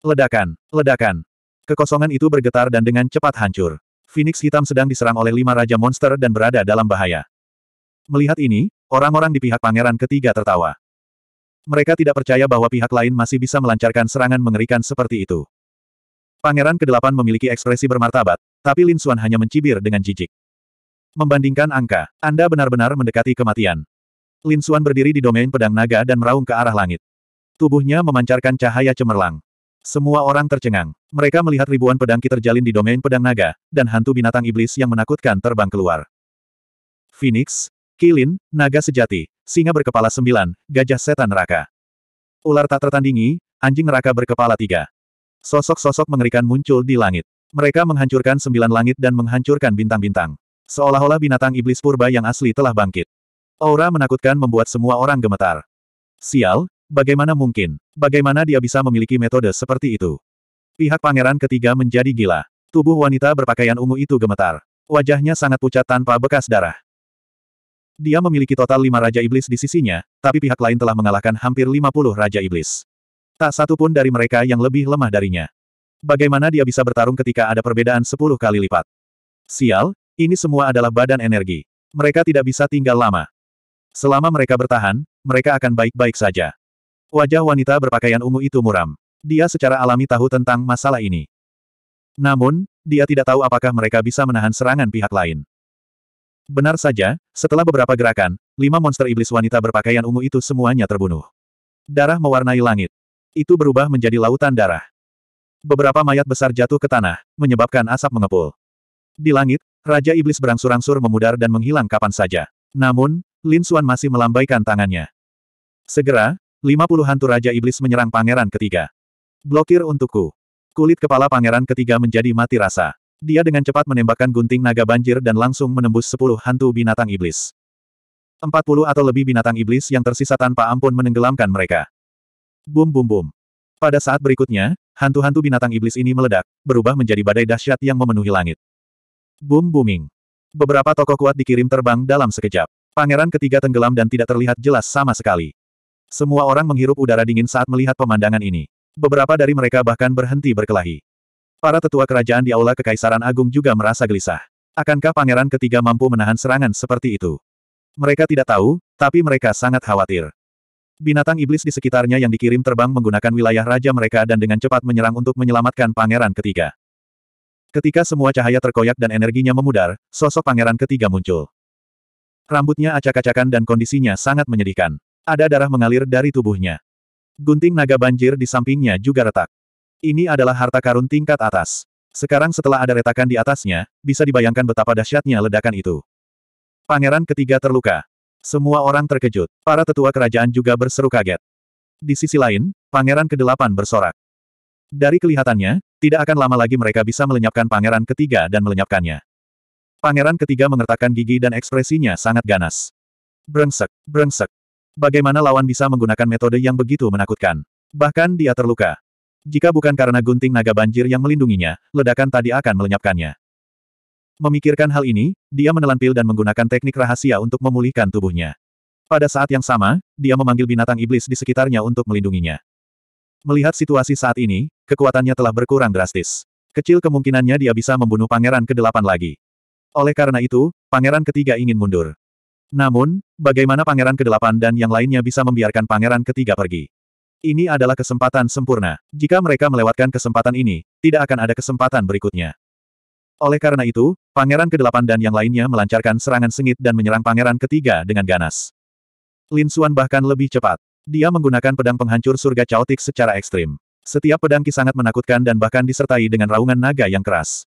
Ledakan, ledakan. Kekosongan itu bergetar dan dengan cepat hancur. Phoenix hitam sedang diserang oleh lima raja monster dan berada dalam bahaya. Melihat ini, Orang-orang di pihak pangeran ketiga tertawa. Mereka tidak percaya bahwa pihak lain masih bisa melancarkan serangan mengerikan seperti itu. Pangeran ke-8 memiliki ekspresi bermartabat, tapi Lin Xuan hanya mencibir dengan jijik. Membandingkan angka, Anda benar-benar mendekati kematian. Lin Xuan berdiri di domain pedang naga dan meraung ke arah langit. Tubuhnya memancarkan cahaya cemerlang. Semua orang tercengang. Mereka melihat ribuan pedang ki terjalin di domain pedang naga, dan hantu binatang iblis yang menakutkan terbang keluar. Phoenix, Kilin, naga sejati, singa berkepala sembilan, gajah setan neraka. Ular tak tertandingi, anjing neraka berkepala tiga. Sosok-sosok mengerikan muncul di langit. Mereka menghancurkan sembilan langit dan menghancurkan bintang-bintang. Seolah-olah binatang iblis purba yang asli telah bangkit. Aura menakutkan membuat semua orang gemetar. Sial, bagaimana mungkin? Bagaimana dia bisa memiliki metode seperti itu? Pihak pangeran ketiga menjadi gila. Tubuh wanita berpakaian ungu itu gemetar. Wajahnya sangat pucat tanpa bekas darah. Dia memiliki total lima Raja Iblis di sisinya, tapi pihak lain telah mengalahkan hampir lima puluh Raja Iblis. Tak satu pun dari mereka yang lebih lemah darinya. Bagaimana dia bisa bertarung ketika ada perbedaan sepuluh kali lipat? Sial, ini semua adalah badan energi. Mereka tidak bisa tinggal lama. Selama mereka bertahan, mereka akan baik-baik saja. Wajah wanita berpakaian ungu itu muram. Dia secara alami tahu tentang masalah ini. Namun, dia tidak tahu apakah mereka bisa menahan serangan pihak lain. Benar saja, setelah beberapa gerakan, lima monster iblis wanita berpakaian ungu itu semuanya terbunuh. Darah mewarnai langit. Itu berubah menjadi lautan darah. Beberapa mayat besar jatuh ke tanah, menyebabkan asap mengepul. Di langit, Raja Iblis berangsur-angsur memudar dan menghilang kapan saja. Namun, Lin Xuan masih melambaikan tangannya. Segera, lima puluh hantu Raja Iblis menyerang pangeran ketiga. Blokir untukku. Kulit kepala pangeran ketiga menjadi mati rasa. Dia dengan cepat menembakkan gunting naga banjir dan langsung menembus sepuluh hantu binatang iblis. Empat puluh atau lebih binatang iblis yang tersisa tanpa ampun menenggelamkan mereka. Bum bum bum. Pada saat berikutnya, hantu-hantu binatang iblis ini meledak, berubah menjadi badai dahsyat yang memenuhi langit. Bum booming. Beberapa tokoh kuat dikirim terbang dalam sekejap. Pangeran ketiga tenggelam dan tidak terlihat jelas sama sekali. Semua orang menghirup udara dingin saat melihat pemandangan ini. Beberapa dari mereka bahkan berhenti berkelahi. Para tetua kerajaan di Aula Kekaisaran Agung juga merasa gelisah. Akankah pangeran ketiga mampu menahan serangan seperti itu? Mereka tidak tahu, tapi mereka sangat khawatir. Binatang iblis di sekitarnya yang dikirim terbang menggunakan wilayah raja mereka dan dengan cepat menyerang untuk menyelamatkan pangeran ketiga. Ketika semua cahaya terkoyak dan energinya memudar, sosok pangeran ketiga muncul. Rambutnya acak-acakan dan kondisinya sangat menyedihkan. Ada darah mengalir dari tubuhnya. Gunting naga banjir di sampingnya juga retak. Ini adalah harta karun tingkat atas. Sekarang setelah ada retakan di atasnya, bisa dibayangkan betapa dahsyatnya ledakan itu. Pangeran ketiga terluka. Semua orang terkejut. Para tetua kerajaan juga berseru kaget. Di sisi lain, pangeran kedelapan bersorak. Dari kelihatannya, tidak akan lama lagi mereka bisa melenyapkan pangeran ketiga dan melenyapkannya. Pangeran ketiga mengertakkan gigi dan ekspresinya sangat ganas. Brengsek, brengsek. Bagaimana lawan bisa menggunakan metode yang begitu menakutkan? Bahkan dia terluka. Jika bukan karena gunting naga banjir yang melindunginya, ledakan tadi akan melenyapkannya. Memikirkan hal ini, dia menelan pil dan menggunakan teknik rahasia untuk memulihkan tubuhnya. Pada saat yang sama, dia memanggil binatang iblis di sekitarnya untuk melindunginya. Melihat situasi saat ini, kekuatannya telah berkurang drastis. Kecil kemungkinannya dia bisa membunuh pangeran ke-8 lagi. Oleh karena itu, pangeran ketiga ingin mundur. Namun, bagaimana pangeran ke-8 dan yang lainnya bisa membiarkan pangeran ketiga pergi? Ini adalah kesempatan sempurna. Jika mereka melewatkan kesempatan ini, tidak akan ada kesempatan berikutnya. Oleh karena itu, Pangeran ke-8 dan yang lainnya melancarkan serangan sengit dan menyerang Pangeran ketiga dengan ganas. Lin Xuan bahkan lebih cepat. Dia menggunakan pedang penghancur surga caotik secara ekstrim. Setiap pedang ki sangat menakutkan dan bahkan disertai dengan raungan naga yang keras.